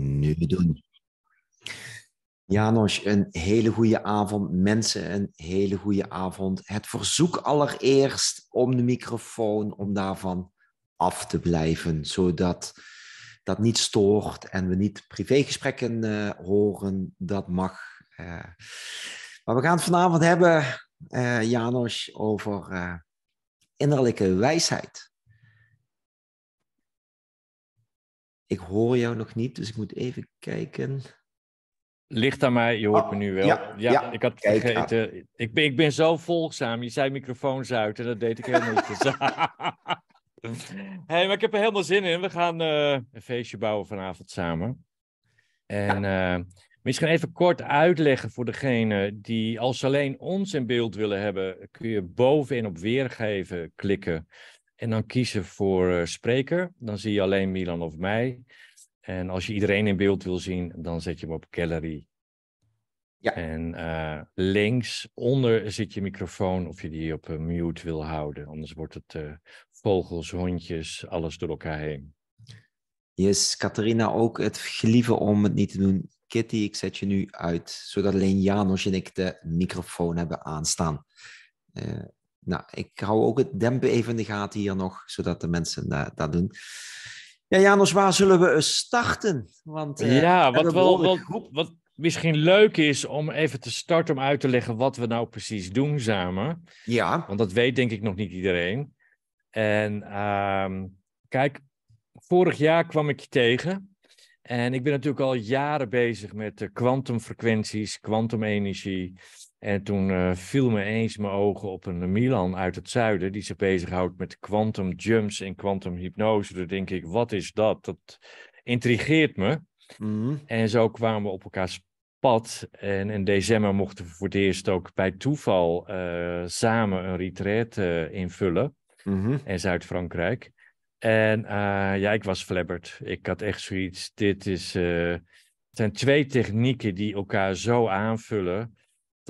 nu doen. Janos, een hele goede avond. Mensen, een hele goede avond. Het verzoek allereerst om de microfoon, om daarvan af te blijven, zodat dat niet stoort en we niet privégesprekken eh, horen. Dat mag. Eh. maar we gaan het vanavond hebben, uh, eh, Janos, over innerlijke wijsheid. Ik hoor jou nog niet, dus ik moet even kijken. Ligt aan mij, je hoort me oh, nu wel. Ja, ik had vergeten. Ah. Ik, ben, ik ben zo volgzaam. Je zei microfoons uit en dat deed ik helemaal niet. hey, maar ik heb er helemaal zin in. We gaan eh, een feestje bouwen vanavond samen. En eh, misschien even kort uitleggen voor degene die als alleen ons in beeld willen hebben. Kun je bovenin op weergeven klikken. En dan kiezen voor eh, spreker. Dan zie je alleen Milan of mij. En als je iedereen in beeld wil zien, dan zet je hem op gallery. Ja. En uh, links onder zit je microfoon of je die op eh, mute wil houden. Anders wordt het vogels, hondjes, alles door elkaar heen. Yes, Catharina ook het gelieve om het niet te doen. Kitty, ik zet je nu uit, zodat alleen Janos en ik de microfoon hebben aanstaan. Uh, nou, ik hou ook het dempen even in de gaten hier nog, zodat de mensen dat, dat doen. Ja, Janos, waar zullen we starten? Want, eh, ja, wat wel, wat, misschien leuk is om even te starten om uit te leggen wat we nou precies doen samen. Ja. Want dat weet denk ik nog niet iedereen. En ehm, kijk, vorig jaar kwam ik je tegen. En ik ben natuurlijk al jaren bezig met kwantumfrequenties, kwantumenergie. En toen eh, viel me eens mijn ogen op een eh, Milan uit het zuiden die zich bezighoudt met quantum jumps en quantum hypnose. Toen denk ik, wat is dat? Dat intrigeert me. Mhm. En zo kwamen we op elkaars pad. En in december mochten we voor het eerst ook bij toeval eh, samen een retreat invullen mm in Zuid-Frankrijk. En ja, ik was flabberd. Ik had echt zoiets, dit is... het zijn twee technieken die elkaar zo aanvullen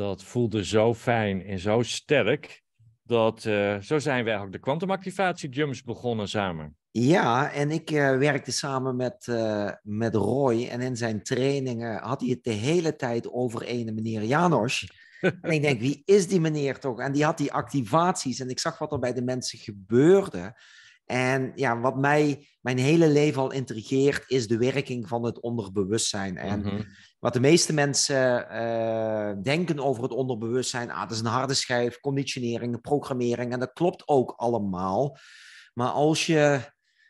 dat voelde zo fijn en zo sterk. Dat, eh, zo zijn we eigenlijk de kwantumactivatie jumps begonnen samen. Ja, en ik eh, werkte samen met, eh, met Roy. En in zijn trainingen had hij het de hele tijd over ene meneer Janos. en ik denk, wie is die meneer toch? En die had die activaties. En ik zag wat er bij de mensen gebeurde. En ja, wat mij mijn hele leven al intrigeert, is de werking van het onderbewustzijn. En mhm. Wat de meeste mensen eh, denken over het onderbewustzijn, ah, dat is een harde schijf, conditionering, programmering, en dat klopt ook allemaal. Maar als je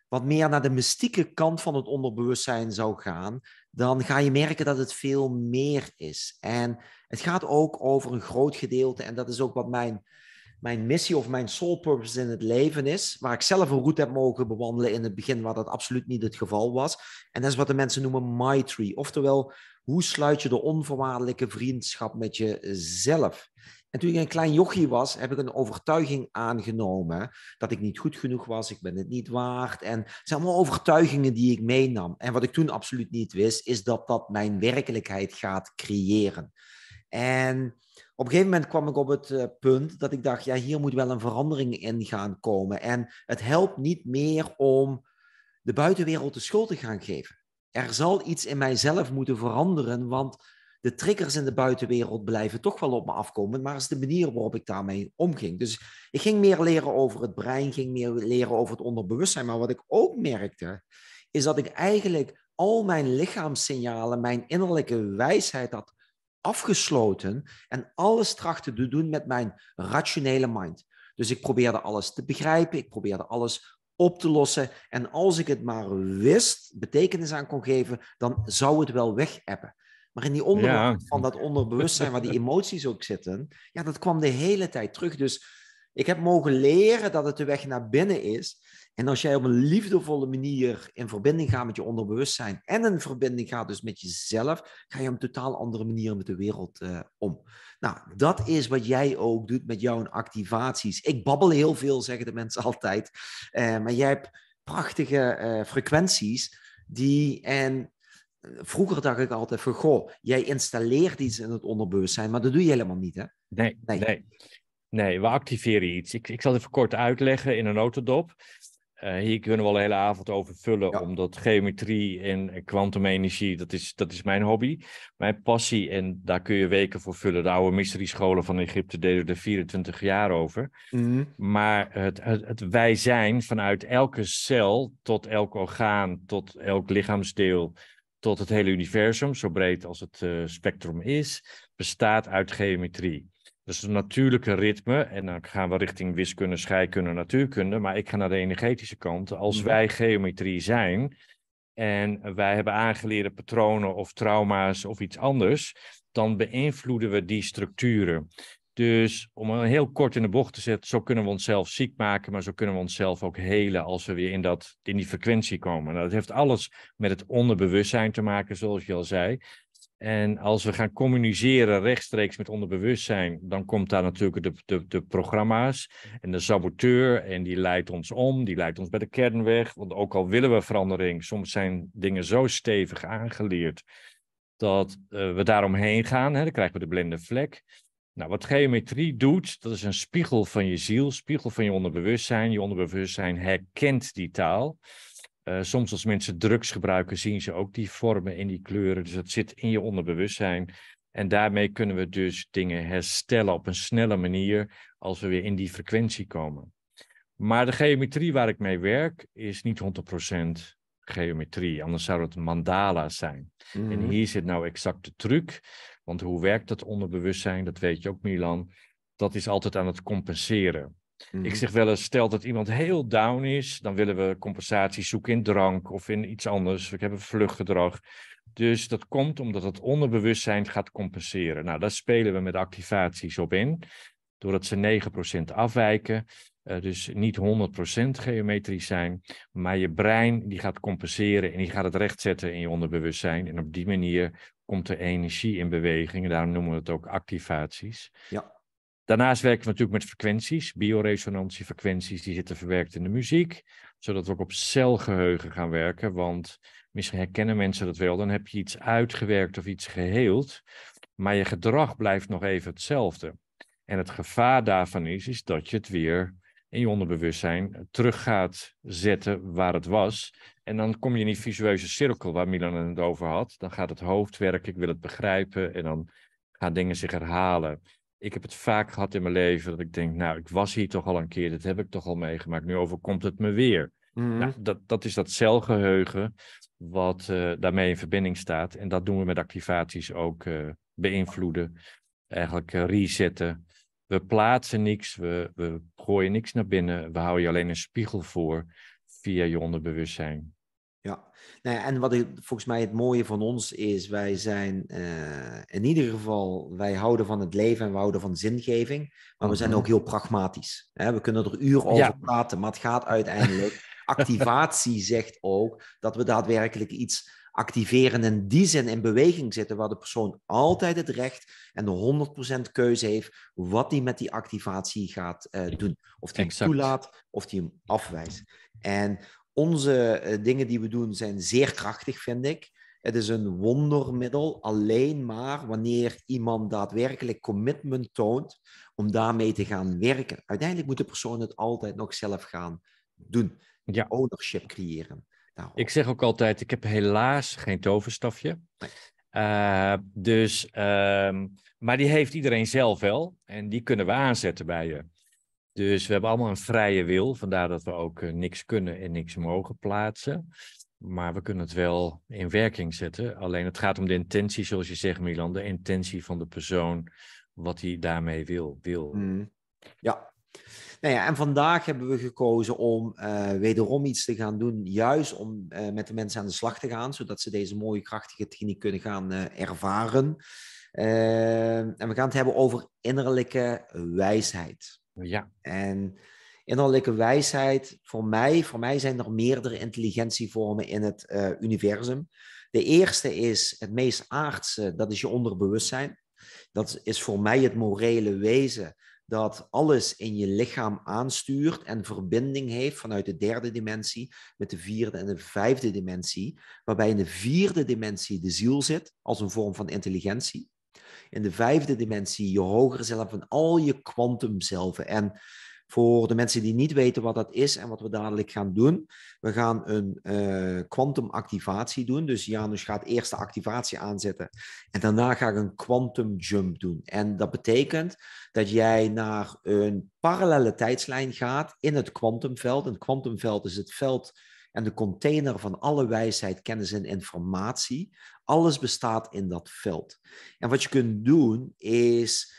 wat meer naar de mystieke kant van het onderbewustzijn zou gaan, dan ga je merken dat het veel meer is. En het gaat ook over een groot gedeelte, en dat is ook wat mijn, mijn missie of mijn soul purpose in het leven is, waar ik zelf een route heb mogen bewandelen in het begin, waar dat absoluut niet het geval was. En dat is wat de mensen noemen my tree, oftewel hoe sluit je de onvoorwaardelijke vriendschap met jezelf? En toen ik een klein jochie was, heb ik een overtuiging aangenomen dat ik niet goed genoeg was, ik ben het niet waard. En het zijn allemaal overtuigingen die ik meenam. En wat ik toen absoluut niet wist, is dat dat mijn werkelijkheid gaat creëren. En op een gegeven moment kwam ik op het eh, punt dat ik dacht, ja, hier moet wel een verandering in gaan komen. En het helpt niet meer om de buitenwereld de schuld te gaan geven er zal iets in mijzelf moeten veranderen, want de triggers in de buitenwereld blijven toch wel op me afkomen, maar is de manier waarop ik daarmee omging. Dus ik ging meer leren over het brein, ging meer leren over het onderbewustzijn. Maar wat ik ook merkte, is dat ik eigenlijk al mijn lichaamssignalen, mijn innerlijke wijsheid had afgesloten en alles trachtte te doen met mijn rationele mind. Dus ik probeerde alles te begrijpen, ik probeerde alles op te lossen. En als ik het maar wist, betekenis aan kon geven, dan zou het wel wegappen. Maar in die onderwerp van dat onderbewustzijn, waar die emoties ook zitten, ja, dat kwam de hele tijd terug. Dus ik heb mogen leren dat het de weg naar binnen is. En als jij op een liefdevolle manier in verbinding gaat met je onderbewustzijn en in verbinding gaat dus met jezelf, ga je op een totaal andere manier met de wereld eh, om. Nou, dat is wat jij ook doet met jouw activaties. Ik babbel heel veel, zeggen de mensen altijd. Eh, maar jij hebt prachtige eh, frequenties die. En eh, vroeger dacht ik altijd van, goh, jij installeert iets in het onderbewustzijn, maar dat doe je helemaal niet, hè? Nee, nee. nee. nee we activeren iets. Ik, ik zal even kort uitleggen in een notendop. Eh, hier kunnen we al een hele avond over vullen, omdat geometrie en kwantumenergie, dat is, dat is mijn hobby, mijn passie. En daar kun je weken voor vullen. De oude scholen van Egypte deden er 24 jaar over. Mhm. Maar het, het, wij zijn vanuit elke cel tot elk orgaan, tot elk lichaamsdeel, tot het hele universum, zo breed als het eh, spectrum is, bestaat uit geometrie. Dus een natuurlijke ritme, en dan gaan we richting wiskunde, scheikunde, natuurkunde, maar ik ga naar de energetische kant. Als mhm. wij geometrie zijn en wij hebben aangeleerde patronen of trauma's of iets anders, dan beïnvloeden we die structuren. Dus om een heel kort in de bocht te zetten, zo kunnen we onszelf ziek maken, maar zo kunnen we onszelf ook helen als we weer in, dat, in die frequentie komen. Nou, dat heeft alles met het onderbewustzijn te maken, zoals je al zei. En als we gaan communiceren rechtstreeks met onderbewustzijn, dan komt daar natuurlijk de, de, de, programma's en de saboteur en die leidt ons om, die leidt ons bij de kern weg. Want ook al willen we verandering, soms zijn dingen zo stevig aangeleerd dat uh, we daaromheen gaan. Hè? Dan krijgen we de blinde vlek. Nou, wat geometrie doet, dat is een spiegel van je ziel, spiegel van je onderbewustzijn. Je onderbewustzijn herkent die taal. Eh, soms als mensen drugs gebruiken, zien ze ook die vormen en die kleuren. Dus dat zit in je onderbewustzijn. En daarmee kunnen we dus dingen herstellen op een snelle manier als we weer in die frequentie komen. Maar de geometrie waar ik mee werk is niet 100% geometrie, anders zou het mandala zijn. En mhm. hier zit nou exact de truc, want hoe werkt dat onderbewustzijn, dat weet je ook Milan, dat is altijd aan het compenseren. Ik mhm. zeg wel eens, stel dat iemand heel down is, dan willen we compensatie zoeken in drank of in iets anders. We hebben vluchtgedrag. Dus dat komt omdat het onderbewustzijn gaat compenseren. Nou, daar spelen we met activaties op in, doordat ze 9% afwijken. Eh, dus niet 100% geometrisch zijn, maar je brein die gaat compenseren en die gaat het rechtzetten in je onderbewustzijn. En op die manier komt er energie in beweging. En daarom noemen we het ook activaties. Ja. Daarnaast werken we natuurlijk met frequenties, bioresonantiefrequenties, die zitten verwerkt in de muziek, zodat we ook op celgeheugen gaan werken, want misschien herkennen mensen dat wel, dan heb je iets uitgewerkt of iets geheeld, maar je gedrag blijft nog even hetzelfde. En het gevaar daarvan is, is dat je het weer in je onderbewustzijn terug gaat zetten waar het was. En dan kom je in die visueuze cirkel waar Milan het over had. Dan gaat het hoofd werken, ik wil het begrijpen. En dan gaan dingen zich herhalen ik heb het vaak gehad in mijn leven dat ik denk, nou, ik was hier toch al een keer, dat heb ik toch al meegemaakt, nu overkomt het me weer. Mhm. Nou, dat, dat is dat celgeheugen wat eh, daarmee in verbinding staat. En dat doen we met activaties ook eh, beïnvloeden, eigenlijk eh, resetten. We plaatsen niks, we, we gooien niks naar binnen, we houden je alleen een spiegel voor via je onderbewustzijn. Ja, nou ja, en wat ik, volgens mij het mooie van ons is, wij zijn eh, in ieder geval, wij houden van het leven en we houden van zingeving, maar we zijn mhm. ook heel pragmatisch. Hè? We kunnen er uren over praten, maar het gaat uiteindelijk. Activatie zegt ook dat we daadwerkelijk iets activeren in die zin in beweging zitten waar de persoon altijd het recht en de 100% keuze heeft wat hij met die activatie gaat eh, e, doen. Of die hem toelaat of die hem afwijst. En onze eh, dingen die we doen zijn zeer krachtig, vind ik. Het is een wondermiddel, alleen maar wanneer iemand daadwerkelijk commitment toont om daarmee te gaan werken. Uiteindelijk moet de persoon het altijd nog zelf gaan doen. Ja. Ownership creëren. Ik zeg ook altijd, ik heb helaas geen toverstafje. Eh, dus, ehm, maar die heeft iedereen zelf wel en die kunnen we aanzetten bij je. Dus we hebben allemaal een vrije wil, vandaar dat we ook eh, niks kunnen en niks mogen plaatsen. Maar we kunnen het wel in werking zetten. Alleen het gaat om de intentie, zoals je zegt, Milan, de intentie van de persoon, wat hij daarmee wil. wil. Hmm. Ja. Nou ja, en vandaag hebben we gekozen om eh, wederom iets te gaan doen, juist om eh, met de mensen aan de slag te gaan, zodat ze deze mooie krachtige techniek kunnen gaan ervaren. en we gaan het hebben over innerlijke wijsheid. Ja. En innerlijke wijsheid, voor mij, voor mij zijn er meerdere intelligentievormen in het eh, universum. De eerste is het meest aardse, dat is je onderbewustzijn. Dat is voor mij het morele wezen dat alles in je lichaam aanstuurt en verbinding heeft vanuit de derde dimensie met de vierde en de vijfde dimensie, waarbij in de vierde dimensie de ziel zit als een vorm van intelligentie in de vijfde dimensie, je hogere zelf en al je zelf. En voor de mensen die niet weten wat dat is en wat we dadelijk gaan doen. We gaan een eh, kwantumactivatie uh, doen. Dus Janus gaat eerst de activatie aanzetten. En daarna ga ik een quantum jump doen. En dat betekent dat jij naar een parallele tijdslijn gaat in het kwantumveld. Een kwantumveld is het veld en de container van alle wijsheid, kennis en informatie. Alles bestaat in dat veld. En wat je kunt doen is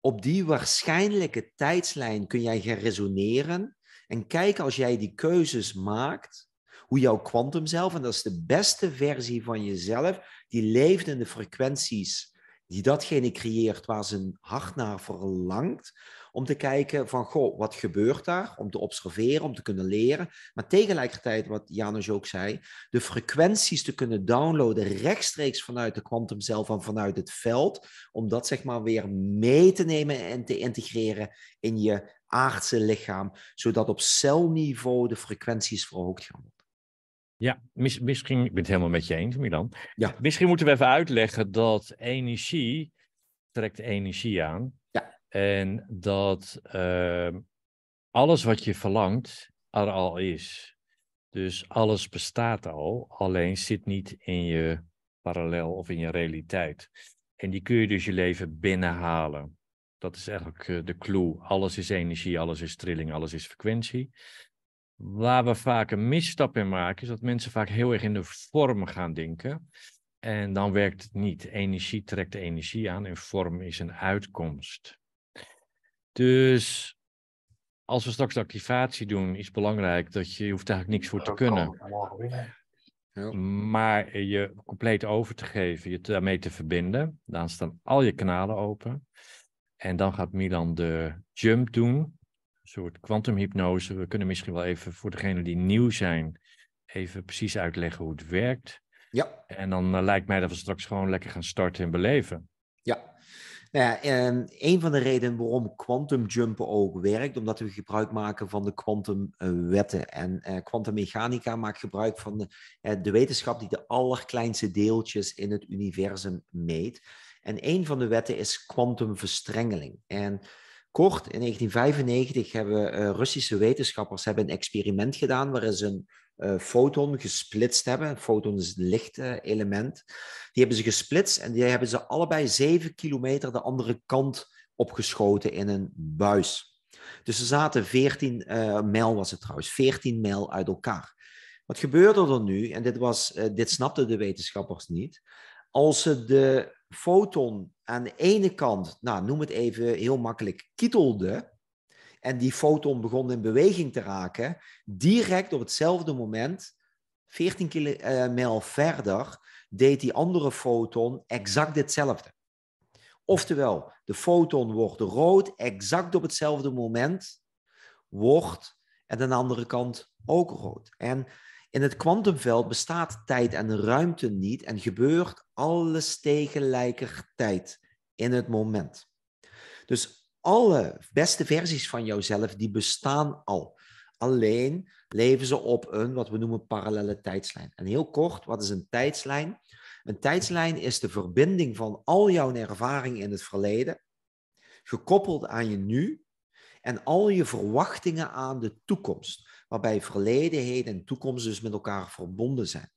op die waarschijnlijke tijdslijn kun jij gaan resoneren en kijken als jij die keuzes maakt, hoe jouw kwantum zelf, en dat is de beste versie van jezelf, die leeft in de frequenties die datgene creëert waar zijn hart naar verlangt, om te kijken van, goh, wat gebeurt daar? Om te observeren, om te kunnen leren. Maar tegelijkertijd, wat Janus ook zei, de frequenties te kunnen downloaden rechtstreeks vanuit de kwantum zelf en vanuit het veld, om dat zeg maar weer mee te nemen en te integreren in je aardse lichaam, zodat op celniveau de frequenties verhoogd gaan worden. Ja, misschien, ik ben het helemaal met je eens, Milan. Ja. Misschien moeten we even uitleggen dat energie trekt energie aan. En dat ehm, alles wat je verlangt er al is. Dus alles bestaat al, alleen zit niet in je parallel of in je realiteit. En die kun je dus je leven binnenhalen. Dat is eigenlijk eh, de clue. Alles is energie, alles is trilling, alles is frequentie. Waar we vaak een misstap in maken, is dat mensen vaak heel erg in de vorm gaan denken. En dan werkt het niet. Energie trekt energie aan en vorm is een uitkomst. Dus als we straks de activatie doen, is belangrijk dat je, hoeft eigenlijk niks voor te kunnen. Maar je compleet over te geven, je daarmee te verbinden. Dan staan al je kanalen open. En dan gaat Milan de jump doen. Een soort kwantumhypnose. We kunnen misschien wel even voor degenen die nieuw zijn, even precies uitleggen hoe het werkt. Ja. En dan eh, lijkt mij dat we straks gewoon lekker gaan starten en beleven. Ja, nou ja, ehm, een van de redenen waarom quantum jumpen ook werkt, omdat we gebruik maken van de kwantumwetten. En eh, kwantummechanica maakt gebruik van de, eh, de wetenschap die de allerkleinste deeltjes in het universum meet. En een van de wetten is kwantumverstrengeling. En kort, in 1995 hebben eh, Russische wetenschappers hebben een experiment gedaan waarin ze een foton eh, gesplitst hebben. Een foton is het lichtelement. Die hebben ze gesplitst en die hebben ze allebei zeven kilometer de andere kant opgeschoten in een buis. Dus ze zaten 14 uh, eh, mijl, was het trouwens, 14 mijl uit elkaar. Wat gebeurde er nu? En dit, was, eh, dit snapten de wetenschappers niet. Als ze de foton aan de ene kant, nou, noem het even heel makkelijk, kitelde en die foton begon in beweging te raken, direct op hetzelfde moment, 14 eh, mijl verder, deed die andere foton exact hetzelfde. Oftewel, de foton wordt rood, exact op hetzelfde moment wordt en aan de andere kant ook rood. En in het kwantumveld bestaat tijd en ruimte niet en gebeurt alles tegelijkertijd in het moment. Dus alle beste versies van jouzelf, die bestaan al. Alleen leven ze op een, wat we noemen, parallele tijdslijn. En heel kort, wat is een tijdslijn? Een tijdslijn is de verbinding van al jouw ervaring in het verleden, gekoppeld aan je nu en al je verwachtingen aan de toekomst, waarbij verleden, heden en toekomst dus met elkaar verbonden zijn.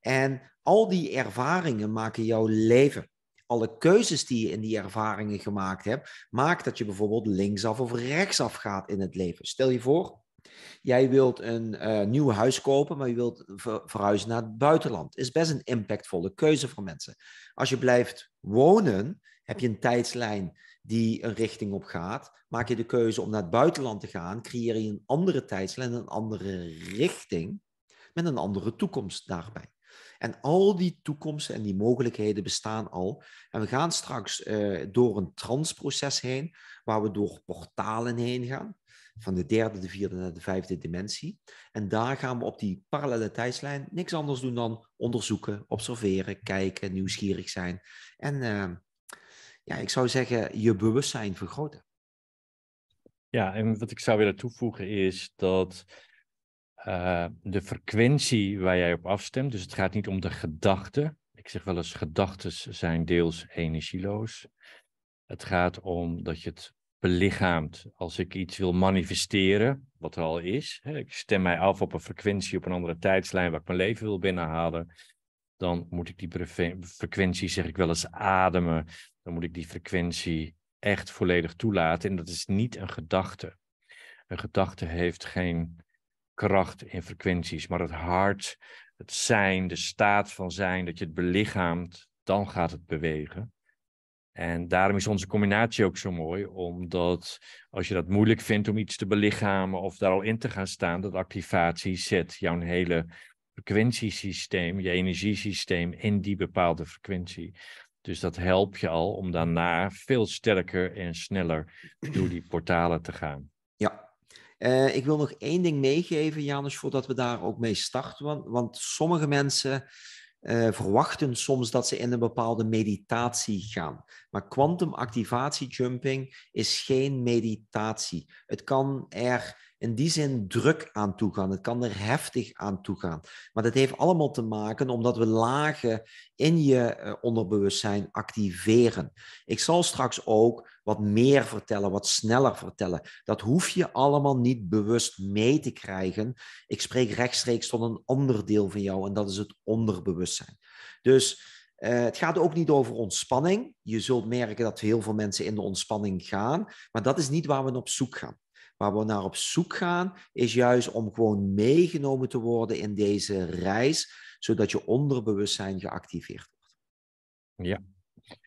En al die ervaringen maken jouw leven alle keuzes die je in die ervaringen gemaakt hebt, maakt dat je bijvoorbeeld linksaf of rechtsaf gaat in het leven. Stel je voor, jij wilt een eh, nieuw huis kopen, maar je wilt verhuizen naar het buitenland. Is best een impactvolle keuze voor mensen. Als je blijft wonen, heb je een tijdslijn die een richting op gaat. Maak je de keuze om naar het buitenland te gaan, creëer je een andere tijdslijn, een andere richting, met een andere toekomst daarbij. En al die toekomsten en die mogelijkheden bestaan al. En we gaan straks eh, door een transproces heen, waar we door portalen heen gaan. Van de derde, de vierde naar de vijfde dimensie. En daar gaan we op die parallele tijdslijn niks anders doen dan onderzoeken, observeren, kijken, nieuwsgierig zijn. En eh, ja, ik zou zeggen, je bewustzijn vergroten. Ja, en wat ik zou willen toevoegen is dat eh, de frequentie waar jij op afstemt. Dus het gaat niet om de gedachten. Ik zeg wel eens, gedachten zijn deels energieloos. Het gaat om dat je het belichaamt. Als ik iets wil manifesteren, wat er al is, hè, ik stem mij af op een frequentie op een andere tijdslijn waar ik mijn leven wil binnenhalen, dan moet ik die frequentie, zeg ik wel eens, ademen. Dan moet ik die frequentie echt volledig toelaten. En dat is niet een gedachte. Een gedachte heeft geen kracht in frequenties, maar het hart, het zijn, de staat van zijn, dat je het belichaamt, dan gaat het bewegen. En daarom is onze combinatie ook zo mooi, omdat als je dat moeilijk vindt om iets te belichamen of daar al in te gaan staan, dat activatie zet jouw hele frequentiesysteem, je energiesysteem in die bepaalde frequentie. Dus dat helpt je al om daarna veel sterker en sneller door die portalen te gaan. Eh, ik wil nog één ding meegeven, Janus, voordat we daar ook mee starten. Want, want sommige mensen eh, verwachten soms dat ze in een bepaalde meditatie gaan. Maar quantum activatie jumping is geen meditatie. Het kan er in die zin druk aan toegaan. Het kan er heftig aan toegaan. Maar dat heeft allemaal te maken omdat we lagen in je eh, onderbewustzijn activeren. Ik zal straks ook wat meer vertellen, wat sneller vertellen. Dat hoef je allemaal niet bewust mee te krijgen. Ik spreek rechtstreeks tot een ander deel van jou en dat is het onderbewustzijn. Dus eh, het gaat ook niet over ontspanning. Je zult merken dat heel veel mensen in de ontspanning gaan, maar dat is niet waar we op zoek gaan. Waar we naar op zoek gaan, is juist om gewoon meegenomen te worden in deze reis, zodat je onderbewustzijn geactiveerd wordt. Ja,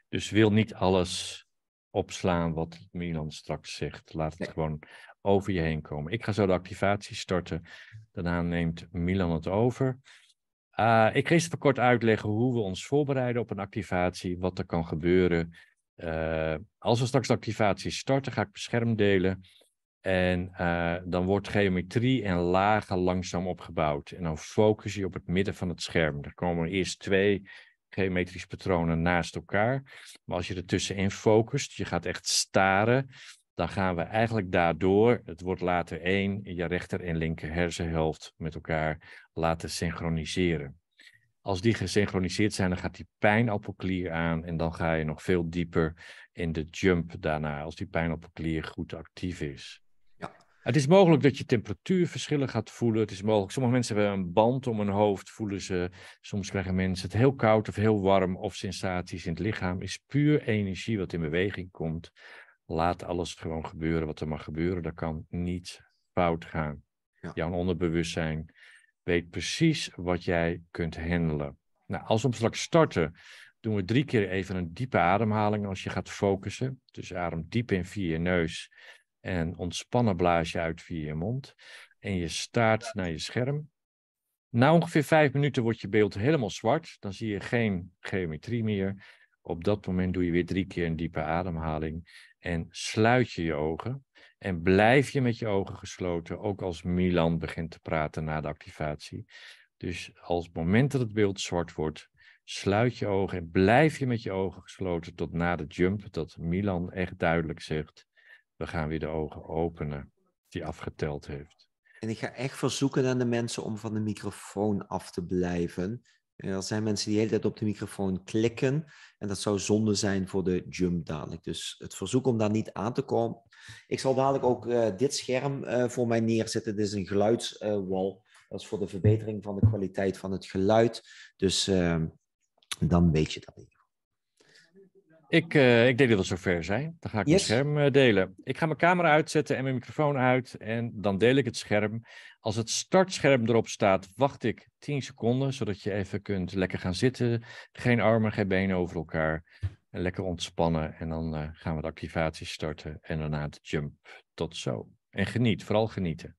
dus wil niet alles opslaan wat Milan straks zegt. Laat het gewoon over je heen komen. Ik ga zo de activatie starten. Daarna neemt Milan het over. Eh, ik ga even kort uitleggen hoe we ons voorbereiden op een activatie, wat er kan gebeuren. Eh, als we straks de activatie starten, ga ik beschermdelen. En eh, dan wordt geometrie en lagen langzaam opgebouwd. En dan focus je op het midden van het scherm. Er komen eerst twee geometrische patronen naast elkaar. Maar als je ertussenin focust, je gaat echt staren, dan gaan we eigenlijk daardoor, het wordt later één, je rechter en linker hersenhelft met elkaar laten synchroniseren. Als die gesynchroniseerd zijn, dan gaat die pijnappelklier aan en dan ga je nog veel dieper in de jump daarna, als die pijnappelklier goed actief is. Ja. Het is mogelijk dat je temperatuurverschillen gaat voelen. Het is mogelijk, sommige mensen hebben een band om hun hoofd, voelen ze. Soms krijgen mensen het heel koud of heel warm of sensaties in het lichaam. Is puur energie wat in beweging komt laat alles gewoon gebeuren wat er mag gebeuren. Dat kan niet fout gaan. Ja. Jouw onderbewustzijn weet precies wat jij kunt handelen. Nou, als we straks starten, doen we drie keer even een diepe ademhaling als je gaat focussen. Dus adem diep in via je neus en ontspannen blaas je uit via je mond. En je staart naar je scherm. Na ongeveer vijf minuten wordt je beeld helemaal zwart. Dan zie je geen geometrie meer. Op dat moment doe je weer drie keer een diepe ademhaling. En sluit je je ogen. En blijf je met je ogen gesloten, ook als Milan begint te praten na de activatie. Dus als het moment dat het beeld zwart wordt, sluit je ogen en blijf je met je ogen gesloten tot na de jump, dat Milan echt duidelijk zegt, we gaan weer de ogen openen, die afgeteld heeft. En ik ga echt verzoeken aan de mensen om van de microfoon af te blijven. Eh, er zijn mensen die de hele tijd op de microfoon klikken. En dat zou zonde zijn voor de jump dadelijk. Dus het verzoek om daar niet aan te komen. Ik zal dadelijk ook eh, dit scherm eh, voor mij neerzetten. Dit is een geluidswal. dat is voor de verbetering van de kwaliteit van het geluid. Dus ehm, dan weet je dat niet. Ik, uh, ik denk dat we zover zijn. Dan ga ik yes. mijn scherm eh, delen. Ik ga mijn camera uitzetten en mijn microfoon uit. En dan deel ik het scherm. Als het startscherm erop staat, wacht ik 10 seconden. Zodat je even kunt lekker gaan zitten. Geen armen, geen benen over elkaar. lekker ontspannen. En dan eh, gaan we de activatie starten. En daarna de jump. Tot zo. En geniet, vooral genieten.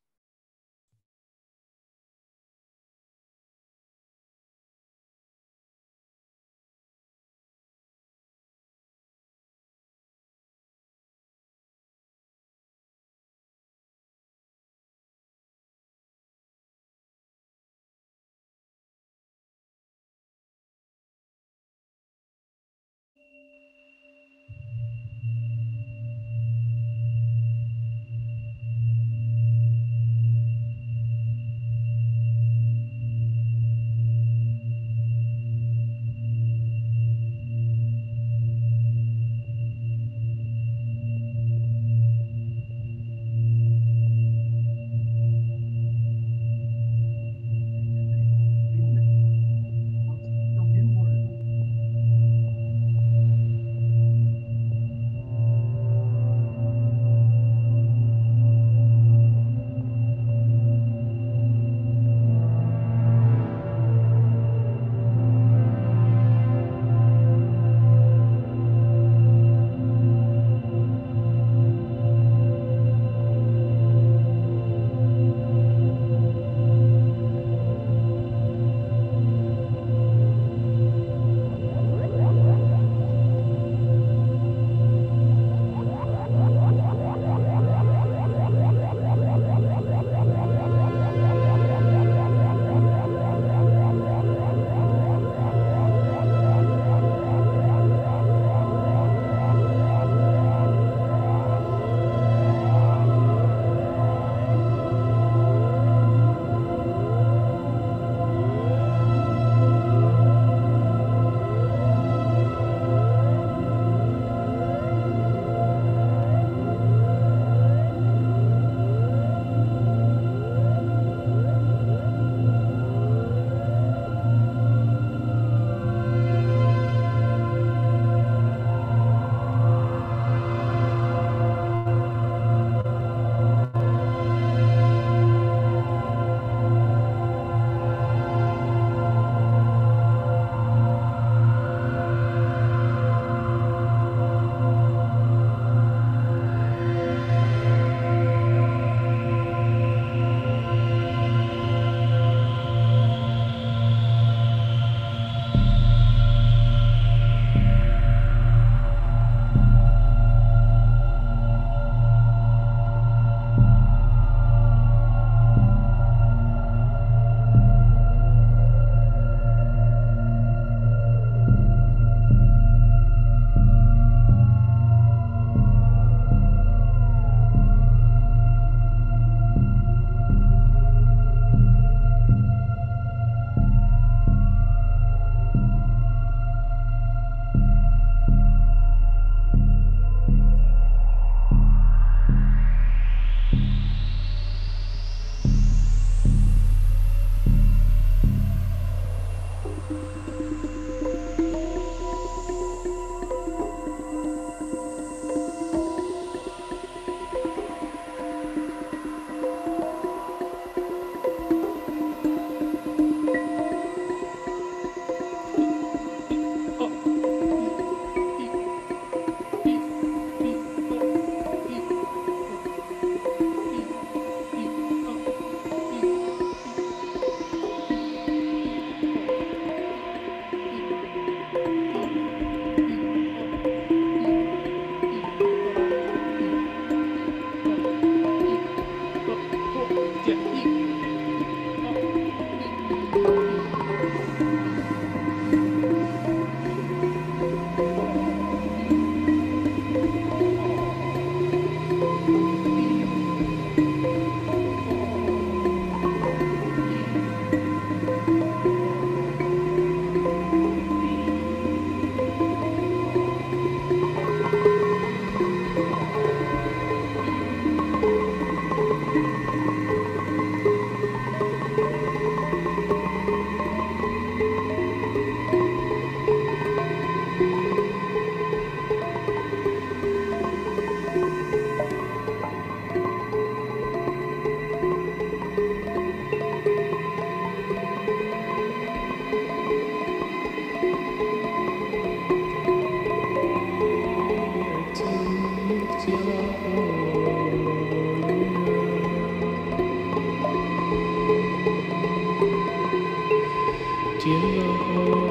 You Lord.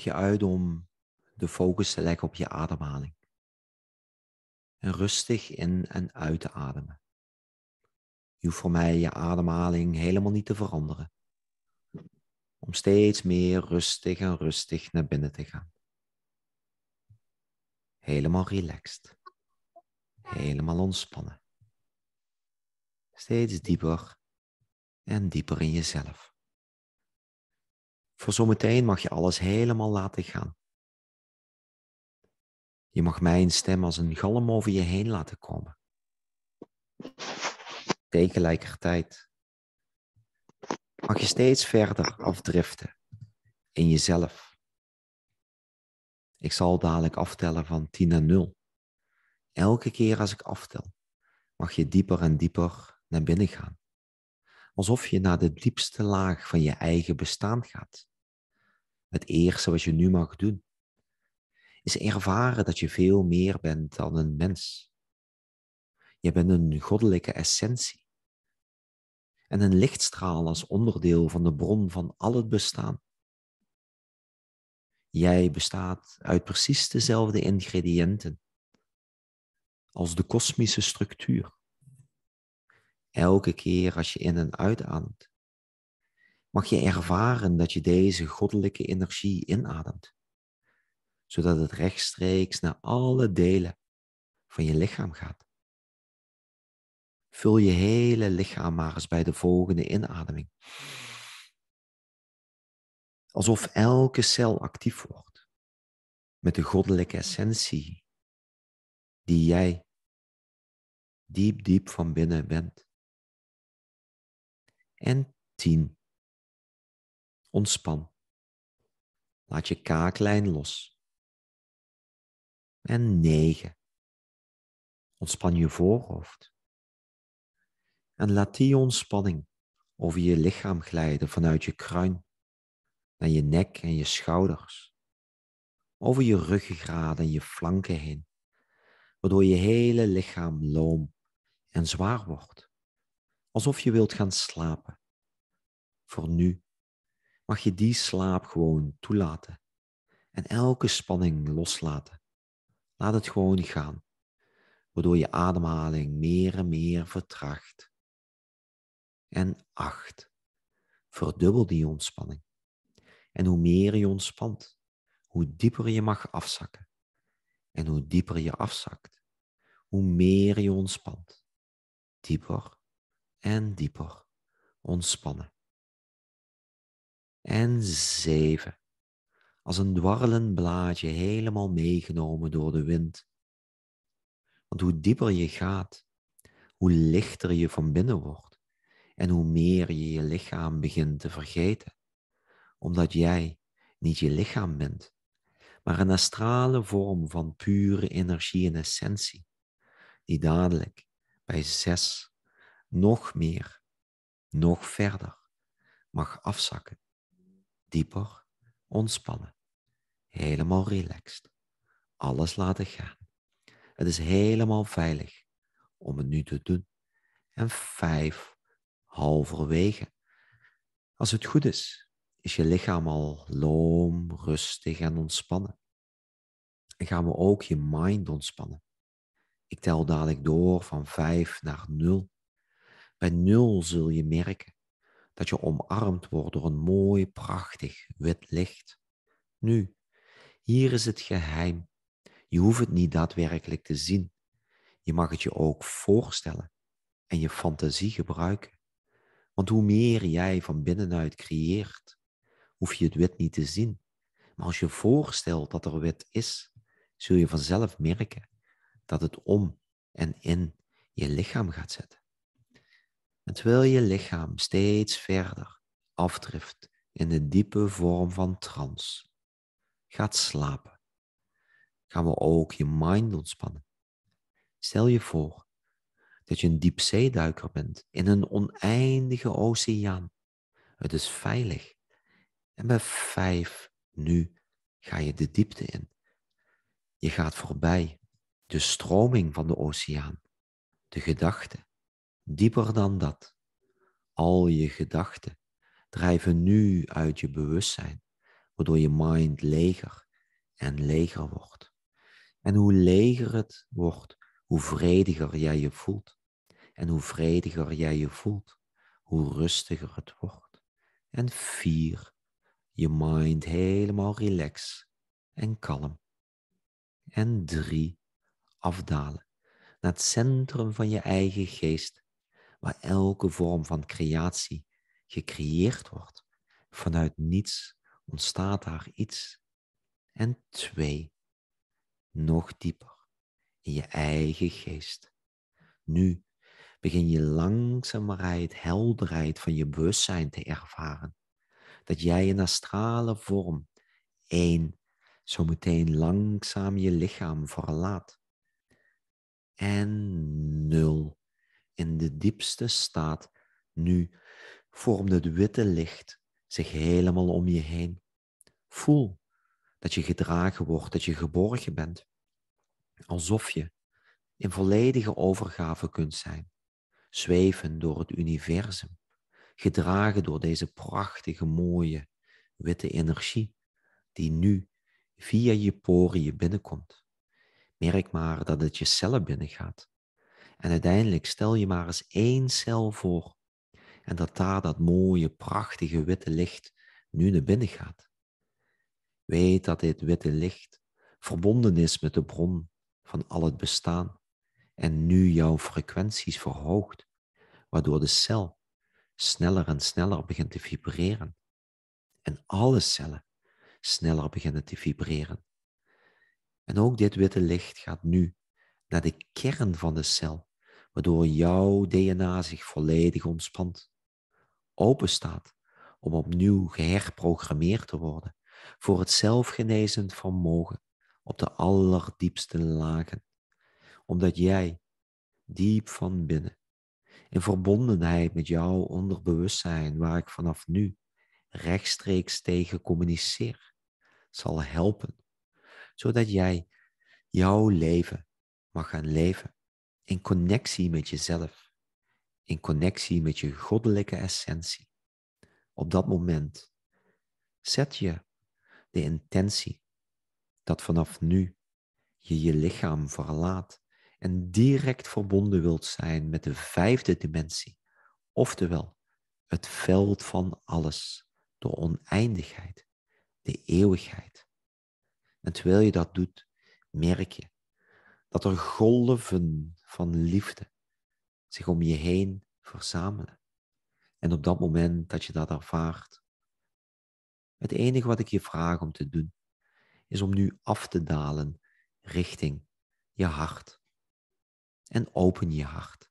je uit om de focus te leggen op je ademhaling. En rustig in en uit te ademen. Je hoeft voor mij je ademhaling helemaal niet te veranderen. Om steeds meer rustig en rustig naar binnen te gaan. Helemaal relaxed. Helemaal ontspannen. Steeds dieper en dieper in jezelf. Voor zometeen mag je alles helemaal laten gaan. Je mag mijn stem als een galm over je heen laten komen. Tegelijkertijd mag je steeds verder afdriften in jezelf. Ik zal dadelijk aftellen van 10 naar 0. Elke keer als ik aftel, mag je dieper en dieper naar binnen gaan. Alsof je naar de diepste laag van je eigen bestaan gaat. Het eerste wat je nu mag doen, is ervaren dat je veel meer bent dan een mens. Je bent een goddelijke essentie en een lichtstraal als onderdeel van de bron van al het bestaan. Jij bestaat uit precies dezelfde ingrediënten als de kosmische structuur. Elke keer als je in en uitademt, mag je ervaren dat je deze goddelijke energie inademt, zodat het rechtstreeks naar alle delen van je lichaam gaat. Vul je hele lichaam maar eens bij de volgende inademing. Alsof elke cel actief wordt met de goddelijke essentie die jij diep, diep van binnen bent. En 10, Ontspan. Laat je kaaklijn los. En 9. Ontspan je voorhoofd. En laat die ontspanning over je lichaam glijden vanuit je kruin naar je nek en je schouders. Over je ruggengraat en je flanken heen, waardoor je hele lichaam loom en zwaar wordt. Alsof je wilt gaan slapen. Voor nu mag je die slaap gewoon toelaten. En elke spanning loslaten. Laat het gewoon gaan, waardoor je ademhaling meer en meer vertraagt. En acht, verdubbel die ontspanning. En hoe meer je ontspant, hoe dieper je mag afzakken. En hoe dieper je afzakt, hoe meer je ontspant. Dieper en dieper ontspannen en zeven. Als een dwarrelend blaadje helemaal meegenomen door de wind. Want hoe dieper je gaat, hoe lichter je van binnen wordt en hoe meer je je lichaam begint te vergeten, omdat jij niet je lichaam bent, maar een astrale vorm van pure energie en essentie, die dadelijk bij zes nog meer, nog verder mag afzakken dieper ontspannen. Helemaal relaxed. Alles laten gaan. Het is helemaal veilig om het nu te doen. En vijf, halverwege. Als het goed is, is je lichaam al loom, rustig en ontspannen. En gaan we ook je mind ontspannen. Ik tel dadelijk door van 5 naar 0. Bij 0 zul je merken dat je omarmd wordt door een mooi, prachtig wit licht. Nu, hier is het geheim. Je hoeft het niet daadwerkelijk te zien. Je mag het je ook voorstellen en je fantasie gebruiken. Want hoe meer jij van binnenuit creëert, hoef je het wit niet te zien. Maar als je voorstelt dat er wit is, zul je vanzelf merken dat het om en in je lichaam gaat zitten terwijl je lichaam steeds verder afdrift in de diepe vorm van trance, gaat slapen, gaan we ook je mind ontspannen. Stel je voor dat je een diepzeeduiker bent in een oneindige oceaan. Het is veilig. En bij vijf nu ga je de diepte in. Je gaat voorbij de stroming van de oceaan, de gedachten, Dieper dan dat. Al je gedachten drijven nu uit je bewustzijn, waardoor je mind leger en leger wordt. En hoe leger het wordt, hoe vrediger jij je voelt. En hoe vrediger jij je voelt, hoe rustiger het wordt. En vier, je mind helemaal relax en kalm. En drie, afdalen naar het centrum van je eigen geest waar elke vorm van creatie gecreëerd wordt. Vanuit niets ontstaat daar iets. En twee, nog dieper, in je eigen geest. Nu begin je langzamerheid, helderheid van je bewustzijn te ervaren. Dat jij in astrale vorm, één, zometeen langzaam je lichaam verlaat. En nul in de diepste staat. Nu vormt het witte licht zich helemaal om je heen. Voel dat je gedragen wordt, dat je geborgen bent, alsof je in volledige overgave kunt zijn, zweven door het universum, gedragen door deze prachtige, mooie, witte energie die nu via je poriën binnenkomt. Merk maar dat het je cellen binnengaat. En uiteindelijk stel je maar eens één cel voor en dat daar dat mooie, prachtige witte licht nu naar binnen gaat. Weet dat dit witte licht verbonden is met de bron van al het bestaan en nu jouw frequenties verhoogt, waardoor de cel sneller en sneller begint te vibreren. En alle cellen sneller beginnen te vibreren. En ook dit witte licht gaat nu naar de kern van de cel, waardoor jouw DNA zich volledig ontspant, open staat om opnieuw geherprogrammeerd te worden voor het zelfgenezend vermogen op de allerdiepste lagen, omdat jij diep van binnen, in verbondenheid met jouw onderbewustzijn, waar ik vanaf nu rechtstreeks tegen communiceer, zal helpen, zodat jij jouw leven mag gaan leven in connectie met jezelf, in connectie met je goddelijke essentie. Op dat moment zet je de intentie dat vanaf nu je je lichaam verlaat en direct verbonden wilt zijn met de vijfde dimensie, oftewel het veld van alles, de oneindigheid, de eeuwigheid. En terwijl je dat doet, merk je dat er golven van liefde zich om je heen verzamelen. En op dat moment dat je dat ervaart, het enige wat ik je vraag om te doen, is om nu af te dalen richting je hart. En open je hart.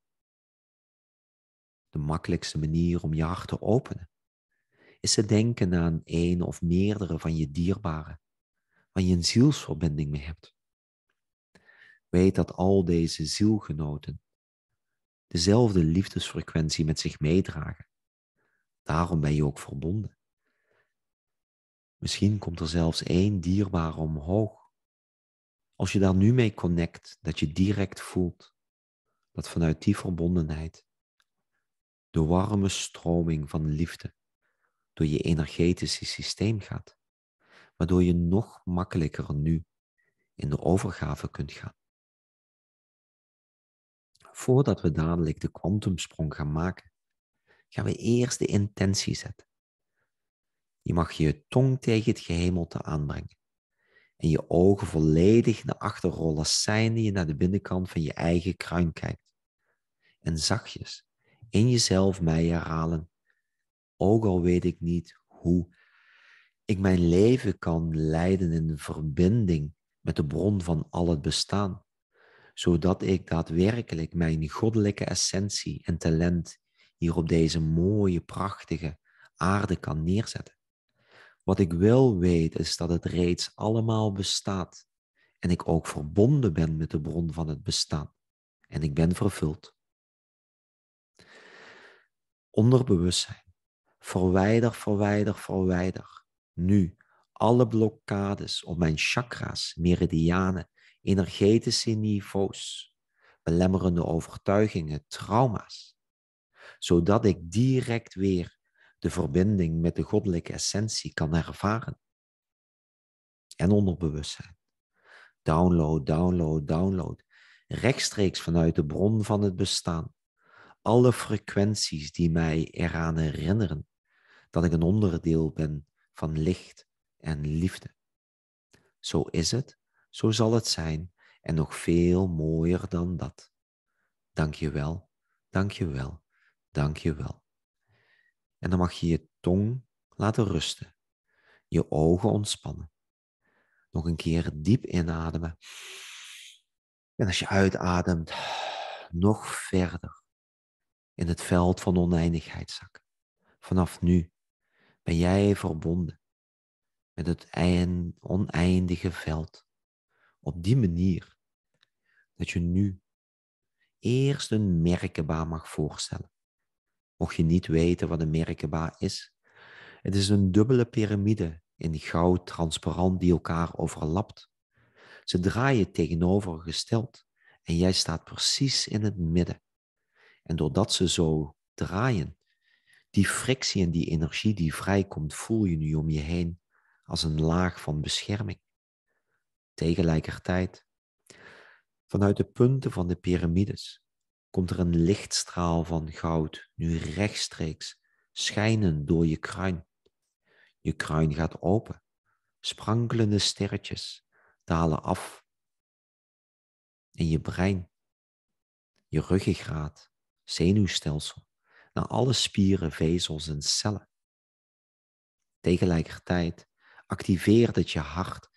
De makkelijkste manier om je hart te openen is te denken aan een of meerdere van je dierbaren, waar je een zielsverbinding mee hebt weet dat al deze zielgenoten dezelfde liefdesfrequentie met zich meedragen. Daarom ben je ook verbonden. Misschien komt er zelfs één dierbare omhoog. Als je daar nu mee connect, dat je direct voelt dat vanuit die verbondenheid de warme stroming van liefde door je energetische systeem gaat, waardoor je nog makkelijker nu in de overgave kunt gaan voordat we dadelijk de kwantumsprong gaan maken, gaan we eerst de intentie zetten. Je mag je tong tegen het gehemelte aanbrengen en je ogen volledig naar achter rollen, zijnde je naar de binnenkant van je eigen kruin kijkt. En zachtjes in jezelf mij herhalen, ook al weet ik niet hoe ik mijn leven kan leiden in verbinding met de bron van al het bestaan zodat ik daadwerkelijk mijn goddelijke essentie en talent hier op deze mooie, prachtige aarde kan neerzetten. Wat ik wel weet is dat het reeds allemaal bestaat en ik ook verbonden ben met de bron van het bestaan en ik ben vervuld. Onderbewustzijn. Verwijder, verwijder, verwijder. Nu alle blokkades op mijn chakra's, meridianen energetische niveaus, belemmerende overtuigingen, trauma's, zodat ik direct weer de verbinding met de goddelijke essentie kan ervaren. En onderbewustzijn. Download, download, download. Rechtstreeks vanuit de bron van het bestaan. Alle frequenties die mij eraan herinneren dat ik een onderdeel ben van licht en liefde. Zo is het zo zal het zijn en nog veel mooier dan dat. Dank je wel, dank je wel, dank je wel. En dan mag je je tong laten rusten, je ogen ontspannen. Nog een keer diep inademen. En als je uitademt, nog verder in het veld van oneindigheid zakken. Vanaf nu ben jij verbonden met het oneindige veld op die manier dat je nu eerst een merkbaar mag voorstellen. Mocht je niet weten wat een merkbaar is, het is een dubbele piramide in goud transparant die elkaar overlapt. Ze draaien tegenovergesteld en jij staat precies in het midden. En doordat ze zo draaien, die frictie en die energie die vrijkomt, voel je nu om je heen als een laag van bescherming. Tegelijkertijd, vanuit de punten van de piramides komt er een lichtstraal van goud nu rechtstreeks schijnen door je kruin. Je kruin gaat open. Sprankelende sterretjes dalen af. En je brein, je ruggengraat, zenuwstelsel, naar alle spieren, vezels en cellen. Tegelijkertijd activeert het je hart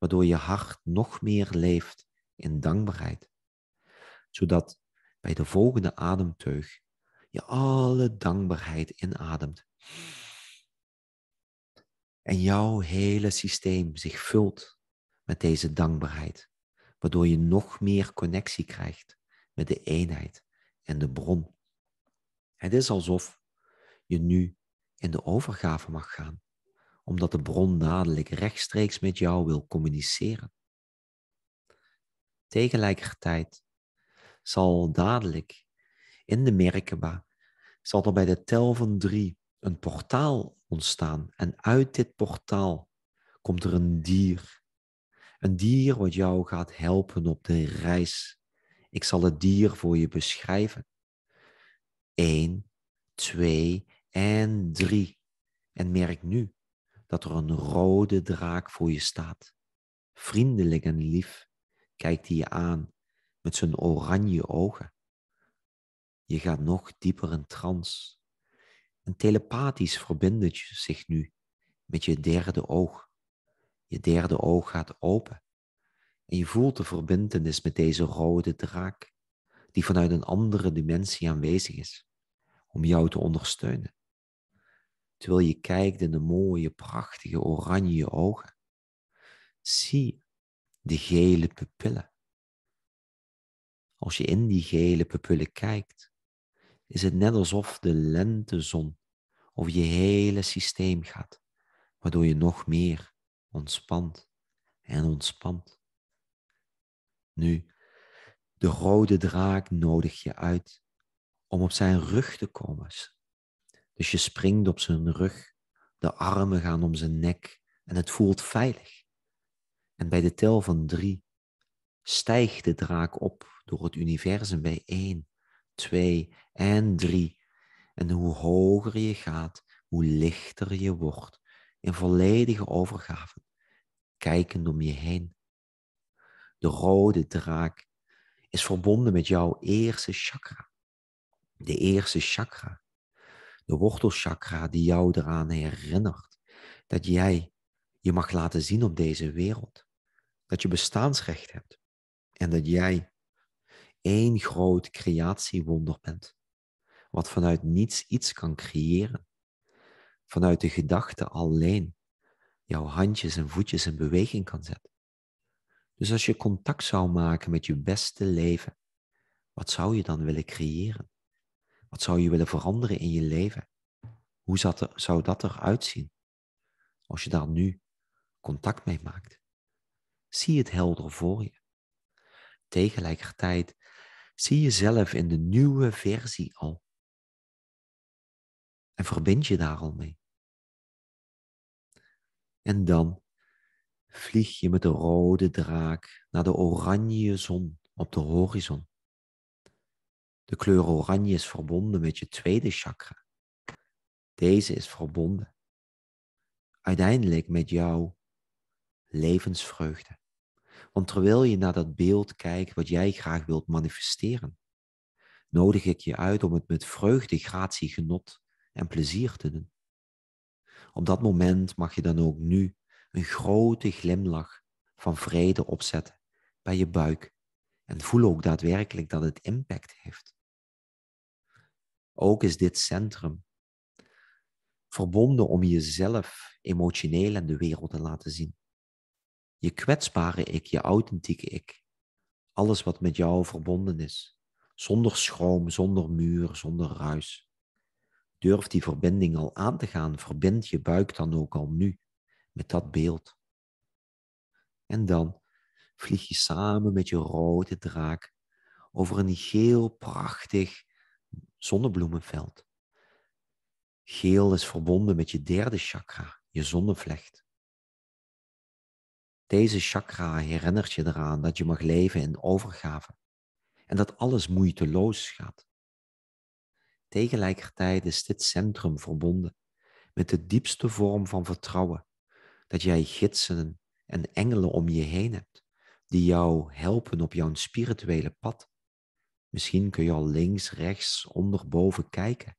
waardoor je hart nog meer leeft in dankbaarheid. Zodat bij de volgende ademteug je alle dankbaarheid inademt. En jouw hele systeem zich vult met deze dankbaarheid, waardoor je nog meer connectie krijgt met de eenheid en de bron. Het is alsof je nu in de overgave mag gaan omdat de bron dadelijk rechtstreeks met jou wil communiceren. Tegelijkertijd zal dadelijk in de Merkaba, zal er bij de tel van drie een portaal ontstaan. En uit dit portaal komt er een dier. Een dier wat jou gaat helpen op de reis. Ik zal het dier voor je beschrijven. Eén, twee en drie. En merk nu dat er een rode draak voor je staat. Vriendelijk en lief kijkt hij je aan met zijn oranje ogen. Je gaat nog dieper in trans. en telepathisch verbindt je zich nu met je derde oog. Je derde oog gaat open en je voelt de verbindenis met deze rode draak die vanuit een andere dimensie aanwezig is om jou te ondersteunen terwijl je kijkt in de mooie, prachtige oranje ogen. Zie de gele pupillen. Als je in die gele pupillen kijkt, is het net alsof de lentezon over je hele systeem gaat, waardoor je nog meer ontspant en ontspant. Nu, de rode draak nodigt je uit om op zijn rug te komen dus je springt op zijn rug, de armen gaan om zijn nek en het voelt veilig. En bij de tel van drie stijgt de draak op door het universum bij één, twee en drie. En hoe hoger je gaat, hoe lichter je wordt, in volledige overgave, kijkend om je heen. De rode draak is verbonden met jouw eerste chakra. De eerste chakra de wortelchakra die jou eraan herinnert dat jij je mag laten zien op deze wereld. Dat je bestaansrecht hebt en dat jij één groot creatiewonder bent, wat vanuit niets iets kan creëren. Vanuit de gedachte alleen jouw handjes en voetjes in beweging kan zetten. Dus als je contact zou maken met je beste leven, wat zou je dan willen creëren? Wat zou je willen veranderen in je leven? Hoe zou dat eruit zien? Als je daar nu contact mee maakt. Zie het helder voor je. Tegelijkertijd zie jezelf in de nieuwe versie al. En verbind je daar al mee. En dan vlieg je met de rode draak naar de oranje zon op de horizon. De kleur oranje is verbonden met je tweede chakra. Deze is verbonden uiteindelijk met jouw levensvreugde. Want terwijl je naar dat beeld kijkt wat jij graag wilt manifesteren, nodig ik je uit om het met vreugde, gratie, genot en plezier te doen. Op dat moment mag je dan ook nu een grote glimlach van vrede opzetten bij je buik en voel ook daadwerkelijk dat het impact heeft. Ook is dit centrum verbonden om jezelf emotioneel en de wereld te laten zien. Je kwetsbare ik, je authentieke ik. Alles wat met jou verbonden is. Zonder schroom, zonder muur, zonder ruis. Durf die verbinding al aan te gaan. Verbind je buik dan ook al nu met dat beeld. En dan vlieg je samen met je rode draak over een geel prachtig zonnebloemenveld. Geel is verbonden met je derde chakra, je zonnevlecht. Deze chakra herinnert je eraan dat je mag leven in overgave en dat alles moeiteloos gaat. Tegelijkertijd is dit centrum verbonden met de diepste vorm van vertrouwen, dat jij gidsen en engelen om je heen hebt die jou helpen op jouw spirituele pad Misschien kun je al links, rechts, onder, boven kijken.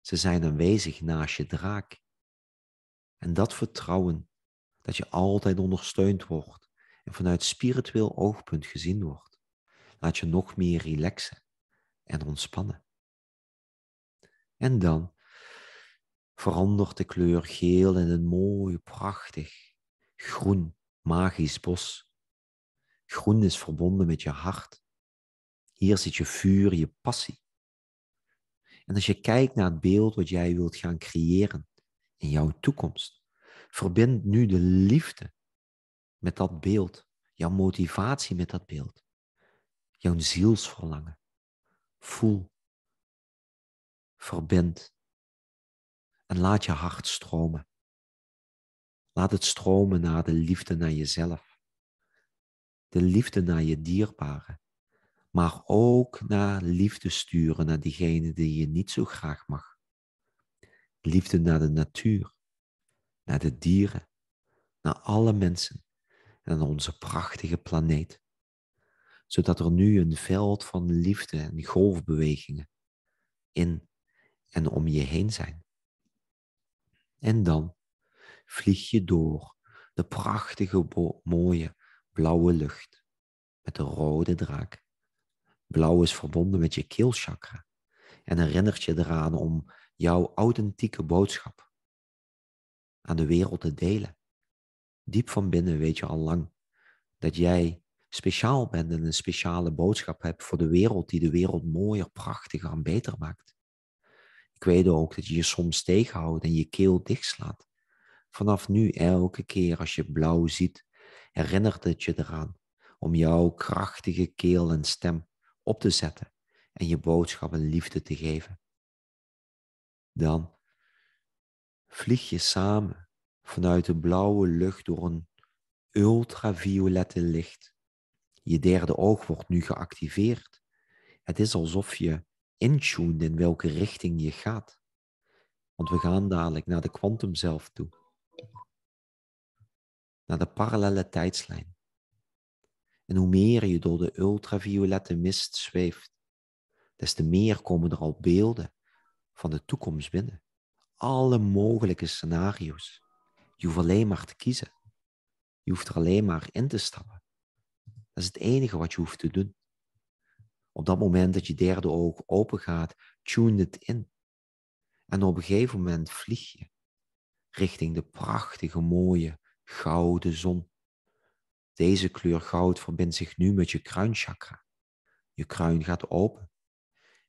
Ze zijn aanwezig naast je draak. En dat vertrouwen dat je altijd ondersteund wordt en vanuit spiritueel oogpunt gezien wordt, laat je nog meer relaxen en ontspannen. En dan verandert de kleur geel in een mooi, prachtig, groen, magisch bos. Groen is verbonden met je hart hier zit je vuur, je passie. En als je kijkt naar het beeld wat jij wilt gaan creëren in jouw toekomst, verbind nu de liefde met dat beeld, jouw motivatie met dat beeld, jouw zielsverlangen. Voel, verbind en laat je hart stromen. Laat het stromen naar de liefde naar jezelf, de liefde naar je dierbaren, maar ook naar liefde sturen, naar diegene die je niet zo graag mag. Liefde naar de natuur, naar de dieren, naar alle mensen en naar onze prachtige planeet. Zodat er nu een veld van liefde en golfbewegingen in en om je heen zijn. En dan vlieg je door de prachtige, mooie, blauwe lucht met de rode draak Blauw is verbonden met je keelchakra en herinnert je eraan om jouw authentieke boodschap aan de wereld te delen. Diep van binnen weet je al lang dat jij speciaal bent en een speciale boodschap hebt voor de wereld die de wereld mooier, prachtiger en beter maakt. Ik weet ook dat je je soms tegenhoudt en je keel dichtslaat. Vanaf nu, elke keer als je blauw ziet, herinnert het je eraan om jouw krachtige keel en stem op te zetten en je boodschap een liefde te geven. Dan vlieg je samen vanuit de blauwe lucht door een ultraviolette licht. Je derde oog wordt nu geactiveerd. Het is alsof je intuned in welke richting je gaat. Want we gaan dadelijk naar de kwantum zelf toe. Naar de parallele tijdslijn. En hoe meer je door de ultraviolette mist zweeft, des te meer komen er al beelden van de toekomst binnen. Alle mogelijke scenario's. Je hoeft alleen maar te kiezen. Je hoeft er alleen maar in te stappen. Dat is het enige wat je hoeft te doen. Op dat moment dat je derde oog open gaat, tune het in. En op een gegeven moment vlieg je richting de prachtige, mooie, gouden zon. Deze kleur goud verbindt zich nu met je kruinchakra. Je kruin gaat open